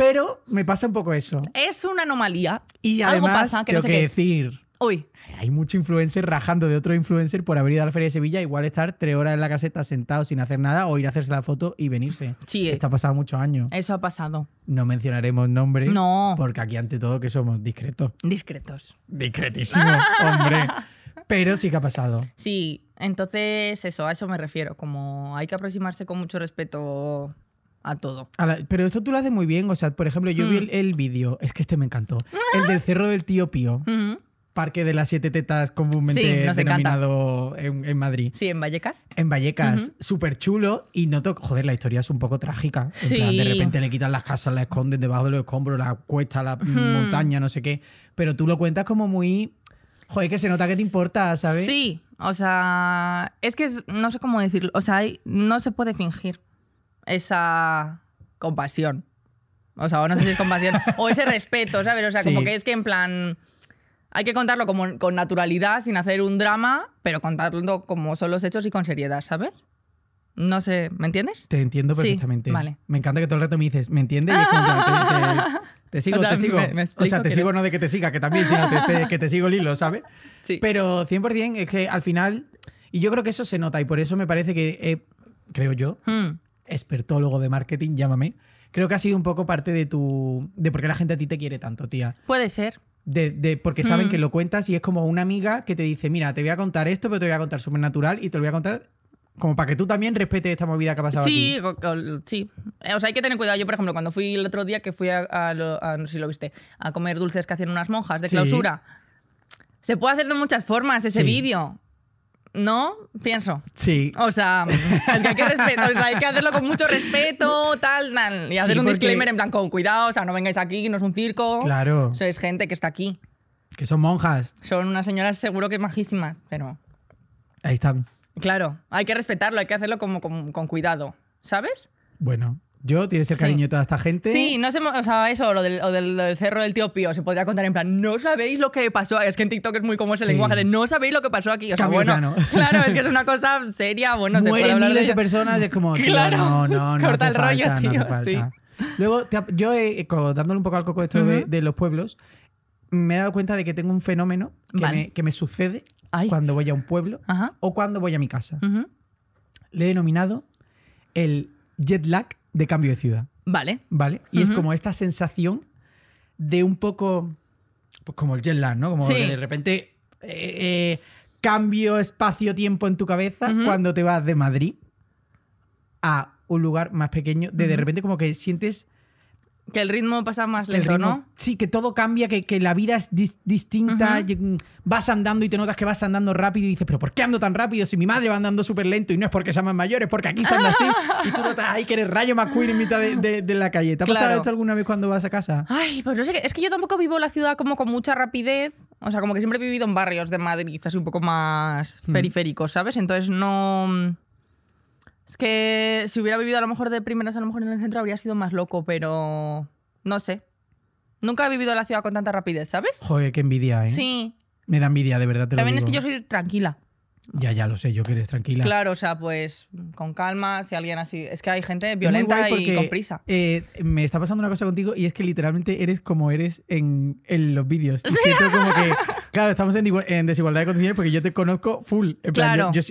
Pero me pasa un poco eso. Es una anomalía. Y Algo además, pasa que decir, Hoy hay mucho influencer rajando de otro influencer por haber ido a la Feria de Sevilla, igual estar tres horas en la caseta sentado sin hacer nada o ir a hacerse la foto y venirse. Sí. Eh. Esto ha pasado muchos años. eso ha pasado. No mencionaremos nombres. No. Porque aquí, ante todo, que somos discretos. Discretos. Discretísimos, <laughs> hombre. Pero sí que ha pasado. Sí, entonces eso, a eso me refiero. Como hay que aproximarse con mucho respeto a todo. pero esto tú lo haces muy bien. O sea, por ejemplo, yo vi mm. el, vídeo, es que este me encantó. <laughs> El del cerro del tío Pío. Parque de las siete tetas comúnmente denominado en, Madrid. Sí, en Vallecas. En Vallecas. Súper chulo. Y noto, joder, la historia es un poco trágica. de repente le quitan las casas, la esconden debajo de los escombros, la cuesta, la montaña, no sé qué. Pero tú lo cuentas como muy... Joder, que se nota que te importa, ¿sabes? Sí. O sea, es que no sé cómo decirlo. O sea, no se puede fingir esa compasión. O sea, no sé si es compasión, <laughs> o ese respeto, ¿sabes? O sea, como que es que en plan. Hay que contarlo como, con naturalidad, sin hacer un drama, pero contarlo como son los hechos y con seriedad, ¿sabes? No sé, ¿me entiendes? Te entiendo perfectamente. vale. Me encanta que todo el rato me dices, ¿me entiendes? te, sigo, <laughs> te sigo. o sea, te sigo no de que te siga, que también, sino que te sigo el hilo, ¿sabes? Sí. Pero 100% es que al final, y yo creo que eso se nota, y por eso me parece que, creo yo, hmm expertólogo de marketing, llámame. Creo que ha sido un poco parte de tu. de por qué la gente a ti te quiere tanto, tía. Puede ser. De, porque saben mm. que lo cuentas y es como una amiga que te dice, mira, te voy a contar esto, pero te voy a contar súper natural y te lo voy a contar como para que tú también respete... esta movida que ha pasado. Sí, aquí. sí. Eh, o sea, hay que tener cuidado. Yo, por ejemplo, cuando fui el otro día que fui a, no sé si lo viste, a comer dulces que hacían unas monjas de clausura. Se puede hacer de muchas formas ese vídeo. ¿No? Pienso. Sí. O sea, es que hay que, hacerlo con mucho respeto, tal, tal. Y hacer un disclaimer en plan, cuidado, o sea, no vengáis aquí, no es un circo. Claro. Sois gente que está aquí. Que son monjas. Son unas señoras seguro que majísimas, pero... Ahí están. Claro, hay que respetarlo, hay que hacerlo como con cuidado, ¿sabes? Bueno yo, tienes el cariño de toda esta gente. Sí, no sé, o sea, eso, lo del, cerro del tío Pío, se podría contar en plan, no sabéis lo que pasó. Es que en TikTok es muy como ese lenguaje de no sabéis lo que pasó aquí. O sea, bueno, <laughs> claro, es que es una cosa seria, bueno, se puede hablar miles de, personas, es como, <laughs> claro, no, no, no. <laughs> Corta el rollo, tío, sí. Luego, yo, eh, dándole un poco al coco esto de, los pueblos, me he dado cuenta de que tengo un fenómeno que, me, sucede cuando voy a un pueblo o cuando voy a mi casa. Le he denominado el jet lag de cambio de ciudad. Vale. Vale. Y es como esta sensación de un poco. Pues como el jet lag, ¿no? Como de repente. Eh, eh, cambio espacio-tiempo en tu cabeza cuando te vas de Madrid a un lugar más pequeño. De, de repente, como que sientes que el ritmo pasa más lento, ¿no? Sí, que todo cambia, que, la vida es distinta. Mm, vas andando y te notas que vas andando rápido y dices, ¿pero por qué ando tan rápido? Si mi madre va andando súper lento y no es porque sean mayores, es porque aquí se anda así. y tú notas ahí que eres Rayo McQueen en mitad de, la calle. ¿Te ha pasado esto alguna vez cuando vas a casa? Ay, pues no sé. Es que yo tampoco vivo la ciudad como con mucha rapidez. O sea, como que siempre he vivido en barrios de Madrid, quizás un poco más hmm. periféricos, ¿sabes? Entonces no es que si hubiera vivido a lo mejor de primeras, a lo mejor en el centro habría sido más loco, pero no sé. Nunca he vivido la ciudad con tanta rapidez, ¿sabes? Joder, qué envidia, ¿eh? Sí. Me da envidia, de verdad. Te También lo es que yo soy tranquila. Ya, ya lo sé, yo que eres tranquila. Claro, o sea, pues con calma, si alguien así. Es que hay gente violenta y con prisa. Eh, me está pasando una cosa contigo y es que literalmente eres como eres en, los vídeos. <laughs> Siento como que. Claro, estamos en, desigualdad de condiciones porque yo te conozco full.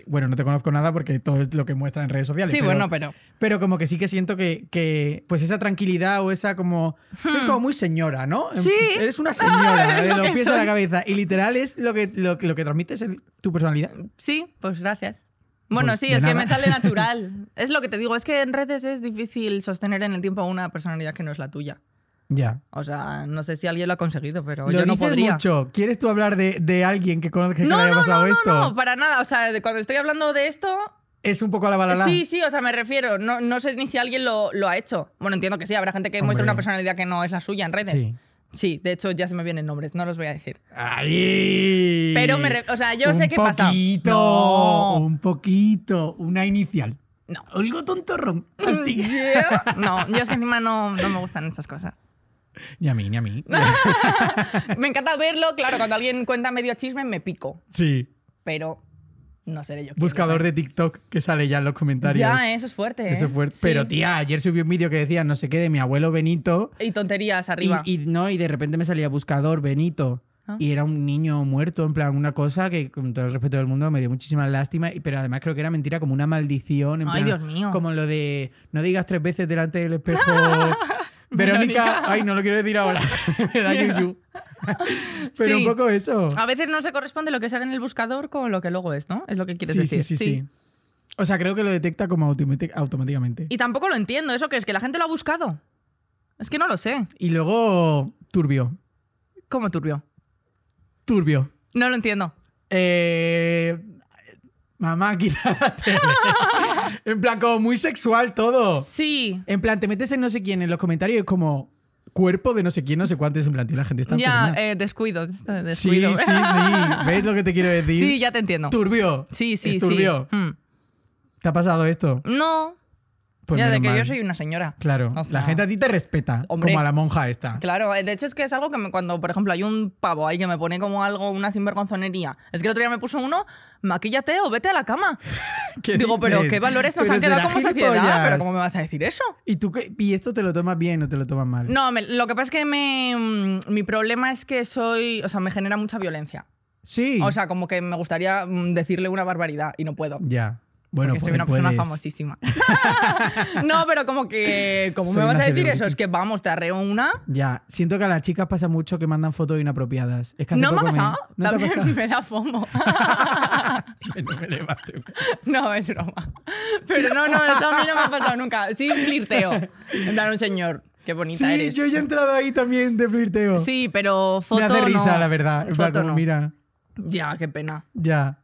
bueno, no te conozco nada porque todo es lo que muestra en redes sociales. Sí, bueno, pero. Pero como que sí que siento que, Pues esa tranquilidad o esa como. Eres como muy señora, ¿no? Sí. Eres una señora, <laughs> de los pies la cabeza. Y literal es lo que, lo, lo que transmites en tu personalidad. Sí, pues gracias. Pues bueno, sí, es que me sale <laughs> natural. es lo que te digo, es que en redes es difícil sostener en el tiempo una personalidad que no es la tuya. Ya. O sea, no sé si alguien lo ha conseguido, pero yo no podría. mucho. ¿Quieres tú hablar de, alguien que conozca que le haya pasado esto? No, no, para nada. O sea, cuando estoy hablando de esto. Es un poco a la balala. Sí, sí, o sea, me refiero. No, sé ni si alguien lo, ha hecho. Bueno, entiendo que sí, habrá gente que muestra una personalidad que no es la suya en redes. Sí. Sí, de hecho ya se me vienen nombres, no los voy a decir. ¡Ay! Pero o sea, yo sé qué pasa. Un poquito, un poquito, una inicial. No. Algo tontorrón. <laughs> No, yo es que encima no, no me gustan esas cosas. Ni a mí, ni a mí. <laughs> me encanta verlo, claro, cuando alguien cuenta medio chisme me pico. Sí. Pero no seré yo. Buscador de TikTok que sale ya en los comentarios. Ya, eso es fuerte. Eso es ¿eh? fuerte. Pero tía, ayer subió un vídeo que decía no sé qué de mi abuelo Benito. Y tonterías arriba. Y, no, y de repente me salía buscador Benito. Ah. Y era un niño muerto, en plan, una cosa que con todo el respeto del mundo me dio muchísima lástima, pero además creo que era mentira, como una maldición. En Ay, Dios mío. Como lo de no digas tres veces delante del espejo <laughs> <laughs> Verónica, ay, no lo quiero decir ahora, <laughs> me da yuyu. <laughs> Pero un poco eso. A veces no se corresponde lo que sale en el buscador con lo que luego es, ¿no? Es lo que quieres decir. Sí, sí, sí, O sea, creo que lo detecta como automáticamente. Y tampoco lo entiendo, eso que es que la gente lo ha buscado. Es que no lo sé. Y luego turbio. ¿Cómo turbio? Turbio. No lo entiendo. Eh, mamá, quita en plan, como muy sexual todo. Sí. En plan, te metes en no sé quién en los comentarios y como cuerpo de no sé quién, no sé cuánto. Es en plan, tío, la gente está. Ya, eh, descuido, Sí, sí, sí. <laughs> ¿Ves lo que te quiero decir? Sí, ya te entiendo. Turbio. Sí, sí, sí. Turbio. Hmm. ¿Te ha pasado esto? No. Pues de que yo soy una señora. Claro. la gente a ti te respeta, como a la monja esta. Claro, eh, de hecho es que es algo que cuando, por ejemplo, hay un pavo ahí que me pone como algo, una sinvergonzonería. Es que el otro día me puso uno, maquíllate o vete a la cama. <laughs> Digo, pero qué valores nos han quedado como sociedad. Pero ¿cómo me vas a decir eso? ¿Y, tú qué? ¿Y esto te lo tomas bien o te lo tomas mal? No, lo que pasa es que me, mm, mi problema es que soy, o sea, me genera mucha violencia. Sí. O sea, como que me gustaría mm, decirle una barbaridad y no puedo. Ya. Bueno, porque soy pues, una persona pues. famosísima. <laughs> no, pero como que, ¿cómo me vas a decir eso? Es que vamos, te arreo una. Ya, siento que a las chicas pasa mucho que mandan fotos inapropiadas. no me ha pasado. ¿No También <laughs> me da fomo. <laughs> no es broma. Pero no, no, eso a mí no me ha pasado nunca. Sí, flirteo. En plan, un señor. Qué bonita sí, yo ya he entrado ahí también de flirteo. Sí, pero foto Me hace risa, la verdad. mira. Ya, qué pena. Ya.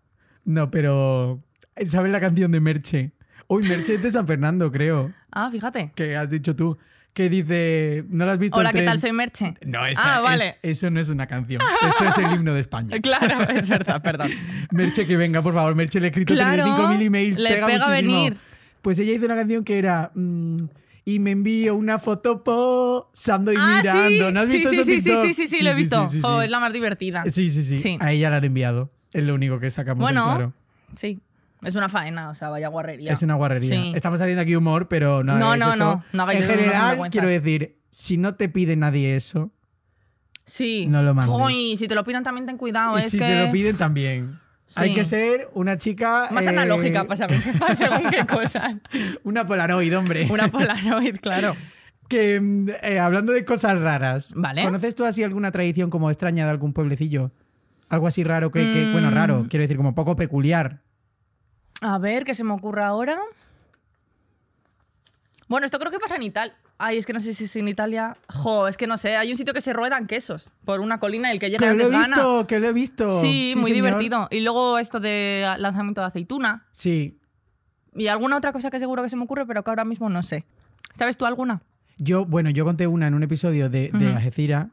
No, pero... ¿Sabes la canción de Merche? Uy, Merche es de San Fernando, creo. Ah, fíjate. Que has dicho tú. Que dice, ¿no la has visto? Hola, ¿qué tal? Soy Merche. No, ah, esa, ah, vale. eso no es una canción. Eso es el himno de España. <laughs> Claro, es verdad, perdón. Merche, que venga, por favor. Merche, le he escrito claro, 35.000 emails. Le pega, pega venir. Pues ella hizo una canción que era... Mm, y me envío una foto posando y ah, mirando. ¿No has visto sí, sí, sí, sí, sí, sí, sí, lo he visto. Oh, es la más divertida. Sí, sí, sí, A ella la han enviado. Es lo único que sacamos bueno, Sí. Es una faena, o sea, vaya guarrería. Es una guarrería. Estamos haciendo aquí humor, pero no No, no, eso. no, no En general, quiero decir, si no te pide nadie eso, sí. no lo mandes. Uy, si te lo piden también ten cuidado. Y si te lo piden también. Hay que ser una chica... Más eh, analógica <laughs> según qué cosas. una Polaroid, hombre. Una <laughs> Polaroid, claro. Que mm, eh, hablando de cosas raras, ¿conoces tú así alguna tradición como extraña de algún pueblecillo? Algo así raro que, mm. bueno, raro, quiero decir, como poco peculiar. A ver, ¿qué se me ocurre ahora? Bueno, esto creo que pasa en Italia. Ay, es que no sé si es en Italia. Jo, es que no sé. Hay un sitio que se ruedan quesos por una colina y el que llega que lo he visto, Que lo he visto. Sí, muy divertido. Y luego esto de lanzamiento de aceituna. Sí. Y alguna otra cosa que seguro que se me ocurre, pero que ahora mismo no sé. ¿Sabes tú alguna? Yo, bueno, yo conté una en un episodio de, de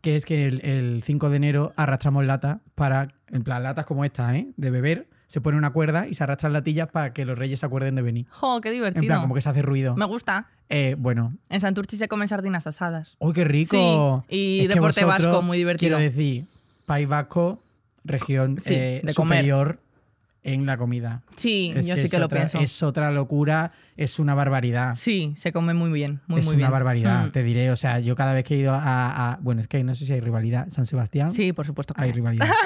que es que el, 5 de enero arrastramos lata para, en plan, latas como esta, ¿eh? De beber se pone una cuerda y se arrastran latillas para que los reyes se acuerden de venir. ¡Jo, qué divertido! En plan, como que se hace ruido. Me gusta. Eh, bueno. En Santurchi se comen sardinas asadas. ¡Uy, qué rico! Sí, y deporte vasco, muy divertido. Quiero decir, País Vasco, región eh, superior en la comida. Sí, yo sí que lo pienso. Es otra locura, es una barbaridad. Sí, se come muy bien, muy, bien. Es una barbaridad, mm. te diré. O sea, yo cada vez que he ido a, Bueno, es que no sé si hay rivalidad. ¿San Sebastián? Sí, por supuesto que Hay rivalidad. <laughs>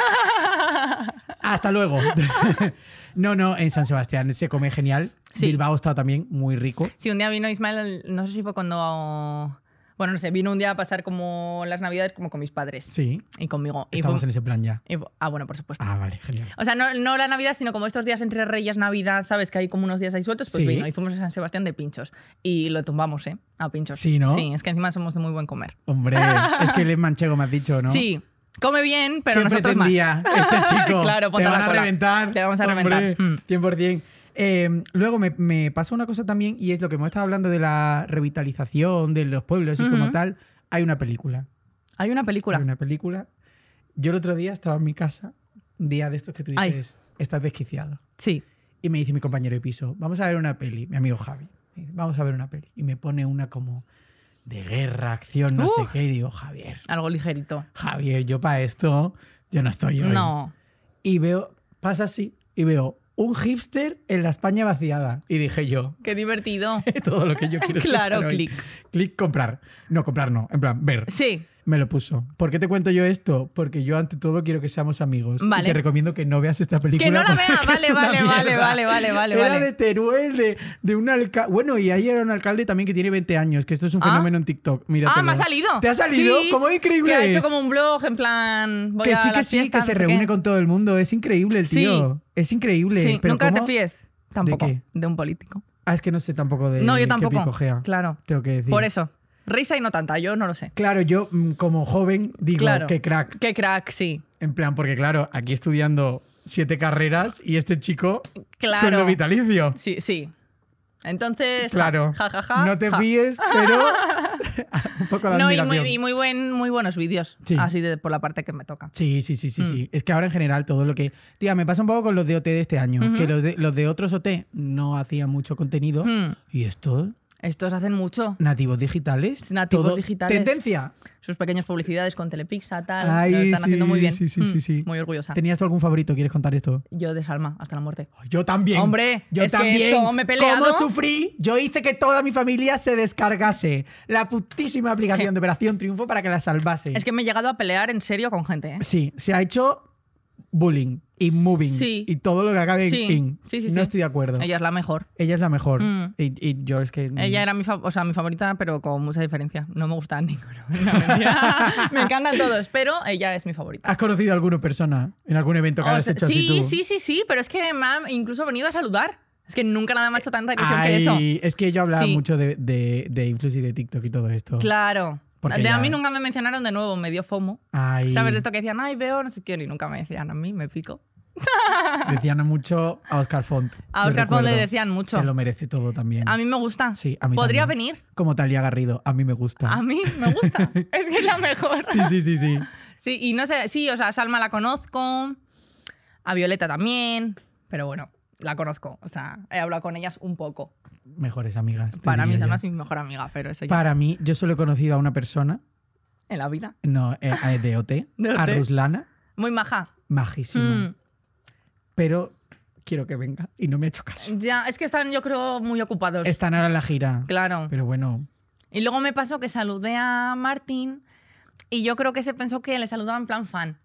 Hasta luego. <laughs> no, no, en San Sebastián se come genial. Sí. Bilbao estado también muy rico. Sí, un día vino Ismael, no sé si fue cuando bueno, no sé, vino un día a pasar como las navidades como con mis padres. Sí. Y conmigo. ¿Estábamos en ese plan ya. ah, bueno, por supuesto. Ah, vale, genial. O sea, no, la Navidad, sino como estos días entre Reyes, Navidad, ¿sabes? Que hay como unos días ahí sueltos, pues vino y fuimos a San Sebastián de pinchos. Y lo tumbamos, ¿eh? A pinchos. Sí, ¿no? Sí, es que encima somos de muy buen comer. Hombre, es que el <laughs> manchego, me has dicho, ¿no? Sí, Come bien, pero ¿Qué se pretendía Este <laughs> chico. claro, te van a reventar. Te vamos a reventar. 100%. Mm. Eh, luego me, me, pasa una cosa también y es lo que hemos estado hablando de la revitalización de los pueblos y como tal. Hay una película. Hay una película. Hay una película. Yo el otro día estaba en mi casa, un día de estos que tú dices, estás desquiciado. Sí. Y me dice mi compañero de piso, vamos a ver una peli, mi amigo Javi. vamos a ver una peli. Y me pone una como de guerra, acción, no sé qué. Y digo, Javier. Algo ligerito. Javier, yo para esto, yo no estoy hoy. No. Y veo, pasa así, y veo un hipster en la España vaciada. Y dije yo. Qué divertido. <laughs> Todo lo que yo quiero. <laughs> claro, clic. Clic, comprar. No, comprar no, en plan, ver. Sí me lo puso. ¿Por qué te cuento yo esto? Porque yo ante todo quiero que seamos amigos. Y te recomiendo que no veas esta película. Que no la veas, <laughs> vale, vale, vale, vale, vale, vale, Era de Teruel, de, un alcalde. Bueno, y ahí era un alcalde también que tiene 20 años, que esto es un ah. fenómeno en TikTok. Míratelo. Ah, me ha salido. ¿Te ha salido? Sí, ¿Cómo increíble? Que ha hecho como un blog en plan. que sí, que sí, que se reúne con todo el mundo. Es increíble el tío. Es increíble. Sí, nunca te fíes. Tampoco. ¿De, un político. Ah, es que no sé tampoco de. No, yo tampoco. claro. Tengo que decir. Por eso. Risa y no tanta, yo no lo sé. Claro, yo mm, como joven digo, que crack. que crack, sí. En plan, porque claro, aquí estudiando siete carreras y este chico claro. vitalicio. Sí, sí. Entonces, claro, no te fíes, pero <laughs> un poco No, y muy, muy, buen, muy buenos vídeos, así de, por la parte que me toca. Sí, sí, sí, sí, sí. Mm. Es que ahora en general todo lo que... Tía, me pasa un poco con los de OT de este año, que los de, otros OT no hacían mucho contenido mm. y esto estos hacen mucho. Nativos digitales. Nativos digitales. Tendencia. Sus pequeñas publicidades con Telepizza, tal. están haciendo muy bien. Sí, mm, sí, sí, Muy orgullosa. ¿Tenías algún favorito? ¿Quieres contar esto? Yo de Salma, hasta la muerte. Yo también. Hombre, yo también. Que me peleado. ¿Cómo sufrí? Yo hice que toda mi familia se descargase la putísima aplicación de Operación Triunfo para que la salvase. Es que me he llegado a pelear en serio con gente. ¿eh? Sí, se ha hecho bullying y moving y todo lo que acabe sí. no estoy de acuerdo. Ella es la mejor. Ella es la mejor. Mm. Y, yo es que... Ella era mi, o sea, mi favorita, pero con mucha diferencia. No me gusta <laughs> ninguno. <laughs> me encantan todos, pero ella es mi favorita. ¿Has conocido a alguna persona en algún evento que has hecho así tú? Sí, sí, sí, pero es que me han incluso venido a saludar. Es que nunca nada me ha hecho tanta ilusión que eso. Es que yo hablaba mucho de, de, de Influx y de TikTok y todo esto. Claro a mí nunca me mencionaron de nuevo, me dio FOMO. ¿Sabes de Esto que decían, ay, veo, no sé quién, y nunca me decían a mí, me pico. <laughs> decían mucho a Oscar Font. A Oscar Font le decían mucho. Se lo merece todo también. A mí me gusta. Sí, a mí Podría venir. Como Talía Garrido, a mí me gusta. A mí me gusta. <laughs> es que es la mejor. sí, sí, sí, sí. <laughs> Sí, y no sé, sí, o sea, a Salma la conozco, a Violeta también, pero bueno la conozco. O sea, he hablado con ellas un poco. Mejores amigas. Para mí, además, mi mejor amiga, pero eso ya. Para mí, yo solo he conocido a una persona. ¿En la vida? No, a eh, eh, de OT, <laughs> a Ruslana. Muy maja. Majísima. Mm. Pero quiero que venga y no me ha hecho caso. Ya, es que están, yo creo, muy ocupados. Están ahora en la gira. Claro. Pero bueno. Y luego me pasó que saludé a Martín y yo creo que se pensó que le saludaba en plan fan.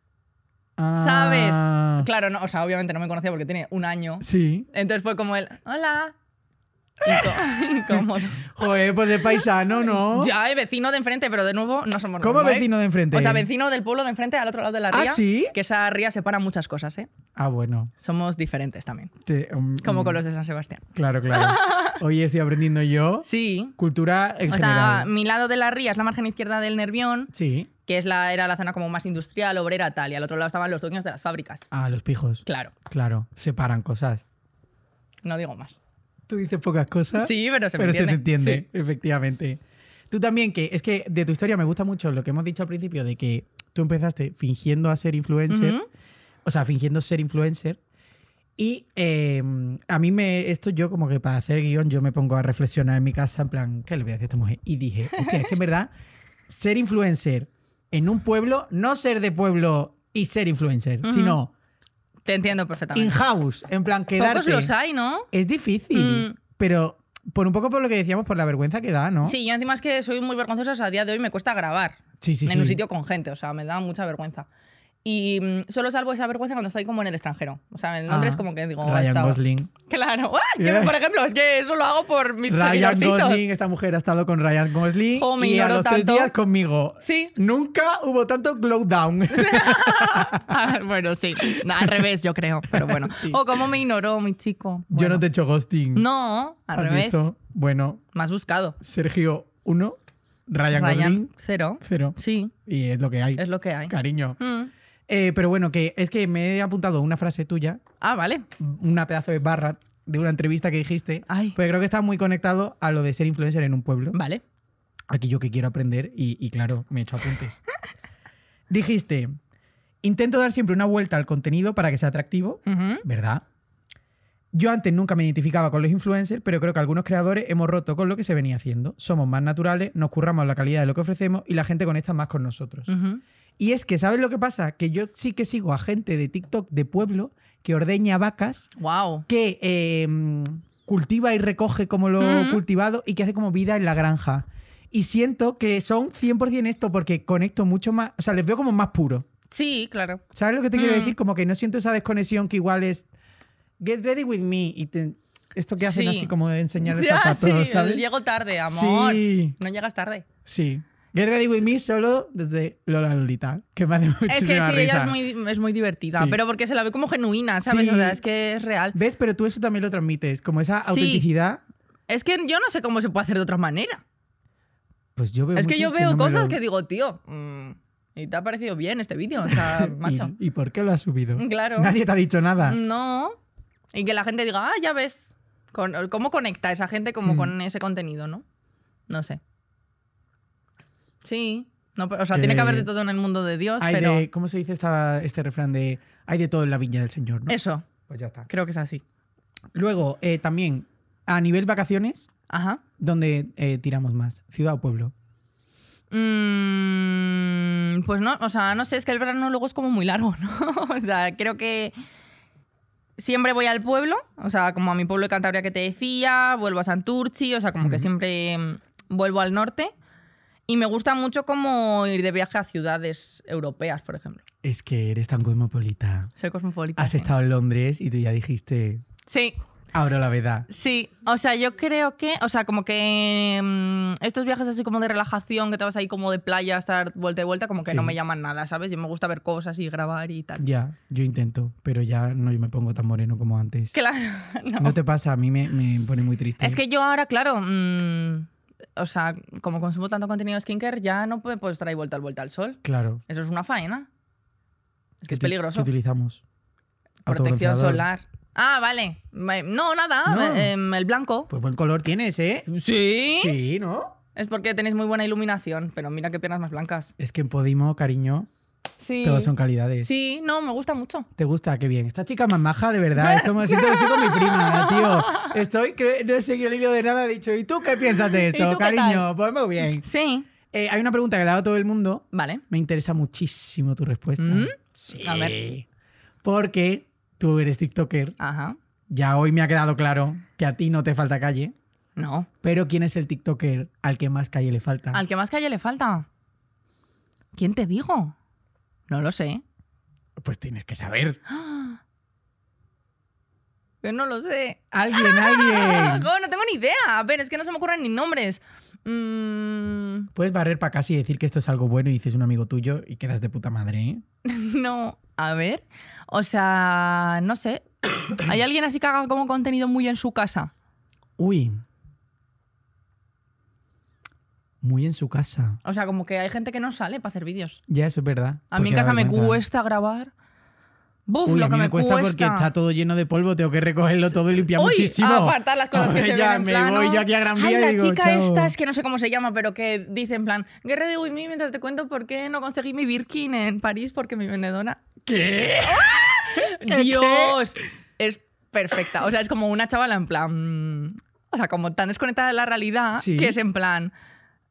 ¿Sabes? Ah. Claro, no, o sea, obviamente no me conocía porque tiene un año. Sí. Entonces fue como el, hola, Incómodo. <laughs> Joder, pues es paisano, ¿no? Ya, eh, vecino de enfrente, pero de nuevo no somos ¿Cómo ¿eh? vecino de enfrente? O sea, vecino del pueblo de enfrente al otro lado de la ¿Ah, ría. ¿Ah, sí? Que esa ría separa muchas cosas, ¿eh? Ah, bueno. Somos diferentes también. Um, como con mm. los de San Sebastián. Claro, claro. <laughs> Hoy estoy aprendiendo yo. Sí. Cultura o sea, mi lado de la ría es la margen izquierda del Nervión. Sí. Que es la, era la zona como más industrial, obrera, tal. Y al otro lado estaban los dueños de las fábricas. Ah, los pijos. Claro. Claro. Separan cosas. No digo más tú dices pocas cosas. Sí, pero se entiende. te entiende, efectivamente. Tú también, que es que de tu historia me gusta mucho lo que hemos dicho al principio, de que tú empezaste fingiendo a ser influencer, o sea, fingiendo ser influencer. Y em, a mí me, esto yo como que para hacer guión yo me pongo a reflexionar en mi casa en plan, ¿qué le voy a decir a esta mujer? Y dije, sea, es que en verdad, ser influencer en un pueblo, no ser de pueblo y ser influencer, sino te entiendo perfectamente. In-house, en plan quedarte. Pocos los hay, ¿no? Es difícil, mm. pero por un poco por lo que decíamos, por la vergüenza que da, ¿no? Sí, yo encima es que soy muy vergonzosa, o sea, a día de hoy me cuesta grabar. en un sitio con gente, o sea, me da mucha vergüenza. Y mm, solo salvo esa vergüenza cuando estoy como en el extranjero. O sea, en Londres ah. como que digo... Ryan Gosling. Claro. <laughs> Ah, por ejemplo, es que eso lo hago por mis Ryan Gosling, esta mujer ha estado con Ryan Gosling me y a ignoró los tanto. días conmigo. Sí. Nunca hubo tanto glow down. <laughs> Ah, bueno, sí. Al revés, yo creo. Pero bueno. O cómo me ignoró mi chico. Yo no te he hecho ghosting. No, al revés. Bueno, Más buscado. Sergio uno. Ryan, Gosling cero. Cero. Sí, Y es lo que hay. es lo que hay. Cariño. Mm. Eh, pero bueno, que es que me he apuntado una frase tuya. Ah, vale. Una pedazo de barra de una entrevista que dijiste. Ay. creo que está muy conectado a lo de ser influencer en un pueblo. Vale. Aquí yo que quiero aprender y, claro, me he hecho apuntes. <laughs> dijiste, intento dar siempre una vuelta al contenido para que sea atractivo, ¿verdad? Yo antes nunca me identificaba con los influencers, pero creo que algunos creadores hemos roto con lo que se venía haciendo. Somos más naturales, nos curramos la calidad de lo que ofrecemos y la gente conecta más con nosotros. Y es que, ¿sabes lo que pasa? Que yo sí que sigo a gente de TikTok de pueblo que ordeña vacas. ¡Wow! Que em, cultiva y recoge como lo cultivado y que hace como vida en la granja. Y siento que son 100% esto porque conecto mucho más. O sea, les veo como más puro. Sí, claro. ¿Sabes lo que te quiero decir? Como que no siento esa desconexión que igual es. Get ready with me. Y esto que hacen así como de enseñar <laughs> a Llego tarde, amor. No llegas tarde. Sí digo, de Wimmy solo desde Lola Lolita, que Es que sí, ella es muy, divertida, pero porque se la ve como genuina, ¿sabes? O sea, es que es real. ¿Ves? Pero tú eso también lo transmites, como esa sí. autenticidad. Es que yo no sé cómo se puede hacer de otra manera. Pues yo veo. Es que yo veo cosas que digo, tío. Mm, y te ha parecido bien este vídeo, o sea, <laughs> macho. ¿Y, por qué lo has subido? Claro. Nadie te ha dicho nada. No. Y que la gente diga, ah, ya ves. ¿Cómo conecta esa gente como mm. con ese contenido, no? No sé. Sí. No, o sea, tiene que haber de eh, todo en el mundo de Dios, pero... ¿Cómo se dice esta, este refrán de hay de todo en la viña del Señor? Eso. Pues ya está. Creo que es así. Luego, eh, también, a nivel vacaciones, Ajá. ¿dónde eh, tiramos más? ¿Ciudad o pueblo? Mm, pues no, o sea, no sé, es que el verano luego es como muy largo, ¿no? <laughs> o sea, creo que siempre voy al pueblo, o sea, como a mi pueblo de Cantabria que te decía, vuelvo a Santurci, o sea, como que siempre mm, vuelvo al norte. Y me gusta mucho como ir de viaje a ciudades europeas, por ejemplo. Es que eres tan cosmopolita. Soy cosmopolita. Has estado en Londres y tú ya dijiste. Sí. Ahora la verdad. Sí, o sea, yo creo que, o sea, como que mm, estos viajes así como de relajación, que te vas ahí como de playa a estar vuelta y vuelta, como que no me llaman nada, ¿sabes? Yo me gusta ver cosas y grabar y tal. Ya, yo intento, pero ya no yo me pongo tan moreno como antes. Claro, <laughs> no. te pasa, a mí me, pone muy triste. Es que yo ahora, claro, mm, o sea, como consumo tanto contenido skincare, ya no puedo pues, traer vuelta al vuelta al sol. Claro. Eso es una faena. Es que es peligroso. ¿Qué utilizamos? Protección solar. Ah, vale. No, nada. Eh, em, el blanco. Pues buen color tienes, ¿eh? Sí. Sí, ¿no? Es porque tenéis muy buena iluminación, pero mira qué piernas más blancas. Es que en Podimo, cariño, Sí. Todos son calidades. Sí, no, me gusta mucho. ¿Te gusta? Qué bien. Esta chica más maja, de verdad. Es como <laughs> estoy con mi prima, tío. Estoy, no he seguido el hilo de nada. He dicho, ¿y tú qué piensas de <laughs> esto, cariño? Pues muy bien. Sí. Eh, hay una pregunta que le hago a todo el mundo. Vale. Me interesa muchísimo tu respuesta. ¿Mm? Sí. A ver. Porque tú eres TikToker. Ajá. Ya hoy me ha quedado claro que a ti no te falta calle. No. Pero ¿quién es el TikToker al que más calle le falta? Al que más calle le falta. ¿Quién te dijo? No lo sé. Pues tienes que saber. Que <gasps> no lo sé. Alguien, <laughs> alguien. no tengo ni idea. A ver, es que no se me ocurren ni nombres. Mm. Puedes barrer para casi y decir que esto es algo bueno y dices un amigo tuyo y quedas de puta madre, ¿eh? <laughs> no, a ver. O sea, no sé. <coughs> ¿Hay alguien así que haga como contenido muy en su casa? Uy, muy en su casa. O sea, como que hay gente que no sale para hacer vídeos. Ya, eso es verdad. A mí en casa me cuesta grabar. Buf, lo que me, cuesta, porque está todo lleno de polvo, tengo que recogerlo todo y limpiar muchísimo. Apartar las cosas que <laughs> se ya, ven en me voy yo aquí a Gran Vía Ay, y la chica esta es que no sé cómo se llama, pero que dice en plan, guerra de Wimmy mientras te cuento por qué no conseguí mi Birkin en París porque mi vendedora. <laughs> ¿Qué? Dios, es perfecta. O sea, es como una chavala en plan, o sea, como tan desconectada de la realidad que es en plan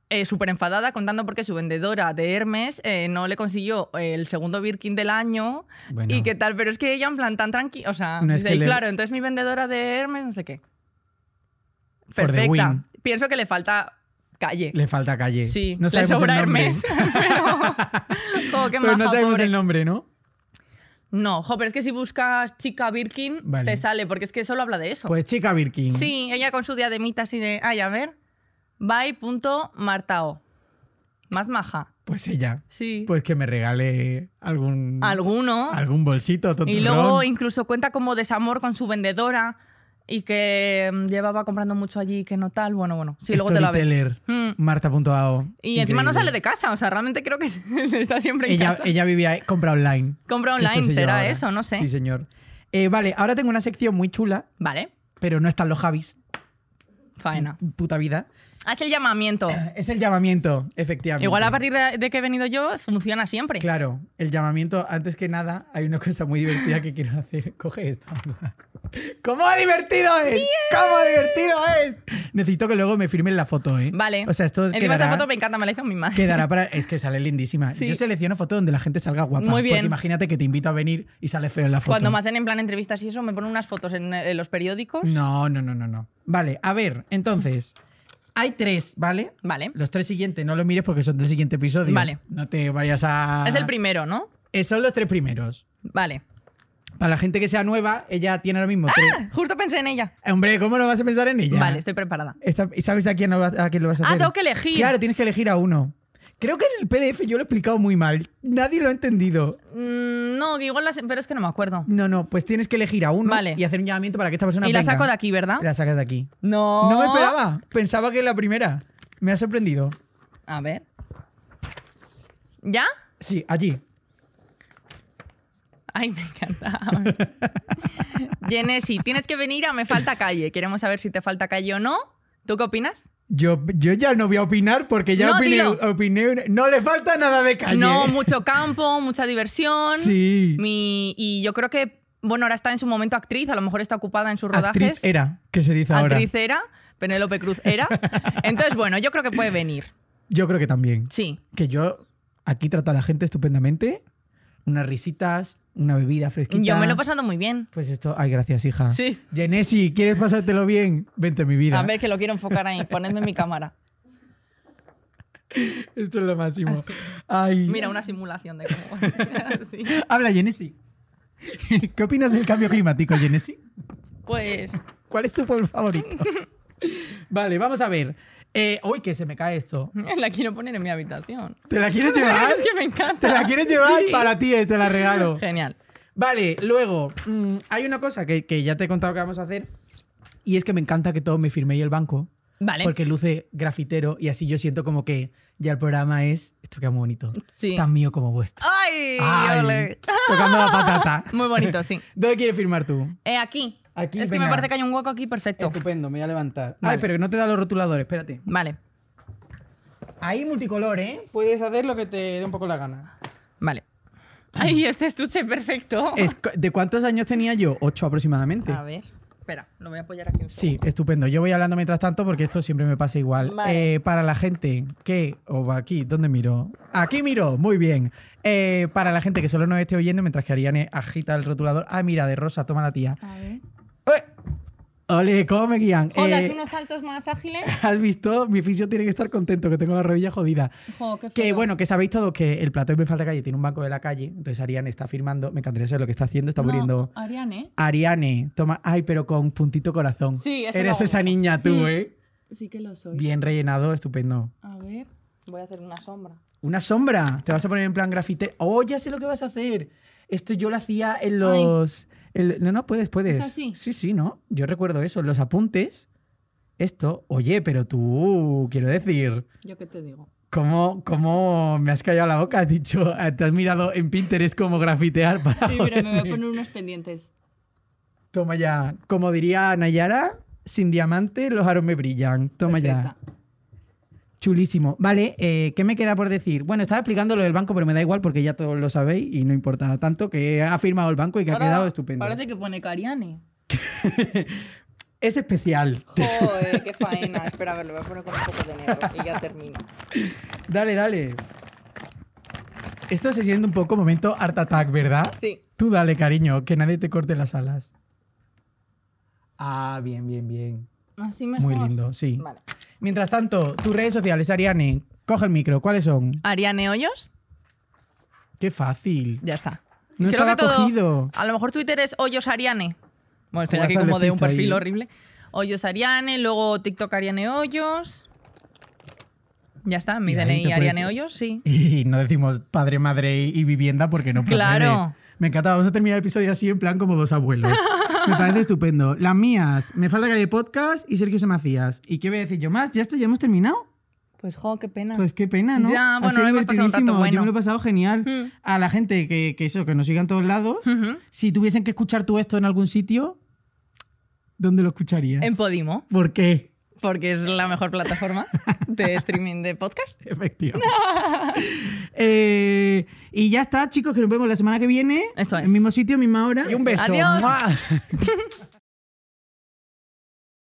eh, súper enfadada contando porque su vendedora de Hermes eh, no le consiguió el segundo Birkin del año y qué tal, pero es que ella en plan tan tranquila, o sea, no y claro, entonces mi vendedora de Hermes no sé qué. Perfecta. Pienso que le falta calle. Le falta calle. Sí, no sabemos sobra el Hermes, <laughs> <laughs> no sabemos el nombre, ¿no? No, jo, pero es que si buscas chica Birkin, te sale, porque es que solo habla de eso. Pues chica Birkin. Sí, ella con su diademita así de, ay, a ver. Bye.martao. Más maja. Pues ella. Sí. Pues que me regale algún. Alguno. Algún bolsito. Y luego incluso cuenta como desamor con su vendedora y que mm, llevaba comprando mucho allí que no tal. Bueno, bueno. Sí, luego te lo ves. Mm. Marta.ao. Y encima no sale de casa. O sea, realmente creo que <laughs> está siempre en ella, casa. Ella vivía. Compra online. Compra online, será eso, no sé. Sí, señor. Eh, vale, ahora tengo una sección muy chula. Vale. Pero no están los Javis. Faena. Puta vida. Ah, es el llamamiento. <clears throat> Es el llamamiento, efectivamente. Igual a partir de, que he venido yo, funciona siempre. Claro, el llamamiento, antes que nada, hay una cosa muy divertida que quiero hacer. <laughs> Coge esto. <laughs> ¿Cómo divertido es? ¿Cómo divertido es? Necesito que luego me firmen la foto, ¿eh? Vale. O sea, esto es quedará... esta foto me encanta, me la hizo mi madre. Quedará <laughs> para... Es que sale lindísima. Yo selecciono fotos donde la gente salga guapa. Muy bien. imagínate que te invito a venir y sale feo en la foto. Cuando me hacen en plan entrevistas y eso, me ponen unas fotos en, en los periódicos. No, no, no, no, no. Vale, a ver, entonces, hay tres, ¿vale? Vale. Los tres siguientes, no lo mires porque son del siguiente episodio. Vale. No te vayas a. Es el primero, ¿no? Eh, son los tres primeros. Vale. Para la gente que sea nueva, ella tiene lo mismo. ¡Ah! Justo pensé en ella. Hombre, ¿cómo lo vas a pensar en ella? Vale, estoy preparada. ¿Y ¿Sabes a quién, lo vas- a quién lo vas a Ah, tengo que elegir. Claro, tienes que elegir a uno. Creo que en el PDF yo lo he explicado muy mal. Nadie lo ha entendido. Mm, no, igual las, pero es que no me acuerdo. No, no, pues tienes que elegir a uno y hacer un llamamiento para que esta persona. Y la saco de aquí, ¿verdad? La sacas de aquí. No. No me esperaba. Pensaba que la primera. Me ha sorprendido. A ver. ¿Ya? Sí, allí. Ay, me encanta. Genesi, tienes que venir a Me Falta Calle. Queremos saber si te falta calle o no. ¿Tú qué opinas? Yo, ya no voy a opinar porque ya opiné, No le falta nada de calle. No, mucho campo, mucha diversión. Sí. Mi, y yo creo que, bueno, ahora está en su momento actriz, a lo mejor está ocupada en sus rodajes. Actriz era, que se dice ahora. Actriz era, Penélope Cruz era. <laughs> Entonces, bueno, yo creo que puede venir. Yo creo que también. Sí. Que yo aquí trato a la gente estupendamente unas risitas, una bebida fresquita. Yo me lo he pasado muy bien. Pues esto, ay, gracias, hija. Sí. Genesi, ¿quieres pasártelo bien? Vente mi vida. A ver, que lo quiero enfocar ahí. Ponedme mi cámara. <laughs> Esto es lo máximo. Ah, Mira, una simulación de cómo. <laughs> Habla, Genesi. <laughs> ¿Qué opinas del cambio climático, Genesi? Pues. ¿Cuál es tu pueblo favorito? vale, vamos a ver. Eh, uy, que se me cae esto. <laughs> La quiero poner en mi habitación. ¿Te la quieres llevar? <laughs> es que me encanta. ¿Te la quieres llevar? Para ti, eh, te la regalo. Genial. Vale, luego, mm, hay una cosa que, que, ya te he contado que vamos a hacer. Y es que me encanta que todo me firme y el banco. Vale. Porque luce grafitero y así yo siento como que ya el programa es. Esto queda muy bonito. Sí. Tan mío como vuestro. ¡Ay! Ay tocando la patata. <laughs> Muy bonito, sí. ¿Dónde quieres firmar tú? Eh, aquí es que me parece que hay un hueco aquí perfecto. Estupendo, me voy a levantar. Ay, pero no te da los rotuladores, espérate. Vale. Ahí multicolor, ¿eh? Puedes hacer lo que te dé un poco la gana. Vale. Ay, este estuche perfecto. ¿De cuántos años tenía yo? Ocho aproximadamente. A ver. Espera, lo voy a apoyar aquí. Sí, estupendo. Yo voy hablando mientras tanto porque esto siempre me pasa igual. Eh, para la gente que. O aquí, ¿dónde miro? Aquí miro, muy bien. Eh, para la gente que solo nos esté oyendo mientras que Ariane agita el rotulador. Ah, mira, de rosa, toma la tía. A ver. ¡Eh! Ole, ¿cómo me guían? Eh, unos saltos más ágiles. <laughs> ¿Has visto? Mi fisio tiene que estar contento, que tengo la rodilla jodida. que bueno, que sabéis todos que el plato de Me Falta Calle tiene un banco de la calle. Entonces Ariane está firmando. Me encantaría saber lo que está haciendo. Está muriendo. Ariane. Ariane. Toma. Ay, pero con puntito corazón. Sí, eso Eres esa niña tú, mm. ¿eh? Sí que lo soy. Bien rellenado, estupendo. A ver, voy a hacer una sombra. ¿Una sombra? ¿Te vas a poner en plan grafite? Oh, ya sé lo que vas a hacer. Esto yo lo hacía en los no, no, puedes, puedes. ¿Es así? Sí, sí, ¿no? Yo recuerdo eso. Los apuntes, esto, oye, pero tú, quiero decir. Yo qué te digo. ¿Cómo, ¿Cómo me has callado la boca? Has dicho, te has mirado en Pinterest como grafitear para. Sí, pero me voy a poner unos pendientes. Toma ya. Como diría Nayara, sin diamante los aros me brillan. Toma ya. Chulísimo. Vale, eh, ¿qué me queda por decir? Bueno, estaba explicando lo del banco, pero me da igual porque ya todos lo sabéis y no importa tanto que ha firmado el banco y que ha quedado estupendo. Parece que pone Cariani. <laughs> es especial. Joder, qué <laughs> faena. Espera, a ver, lo voy a poner con un poco de negro y ya termino. Dale, dale. Esto se siente un poco momento Art Attack, ¿verdad? Sí. Tú dale, cariño, que nadie te corte las alas. Ah, bien, bien, bien. Así mejor. Muy lindo, sí. Vale. Mientras tanto, tus redes sociales, Ariane, coge el micro, ¿cuáles son? Ariane Hoyos. Qué fácil. Ya está. No Creo cogido. A lo mejor Twitter es Hoyos Ariane. Bueno, estoy aquí como de un perfil horrible. Hoyos Ariane, luego TikTok Ariane Hoyos. Ya está, mi Ariane Hoyos, sí. <laughs> Y no decimos padre, madre y vivienda porque no Claro. Me encanta, vamos a terminar el episodio así en plan como dos abuelos. <laughs> Me parece estupendo. Las mías, me falta que haya Podcast y Sergio Semacías. ¿Y qué voy a decir yo más? ¿Ya esto ya hemos terminado? Pues, jo, qué pena. Pues qué pena, ¿no? Ya, bueno, lo hemos pasado bueno. Yo me lo he pasado genial. Mm. A la gente que, eso, que nos siga en todos lados, si tuviesen que escuchar tú esto en algún sitio, ¿dónde lo escucharías? En Podimo. ¿Por qué? porque es la mejor plataforma de streaming de podcast. <laughs> Efectivamente. <laughs> Eh, y ya está, chicos, que nos vemos la semana que viene. Esto es. En el mismo sitio, misma hora. Y un beso. Adiós. <laughs>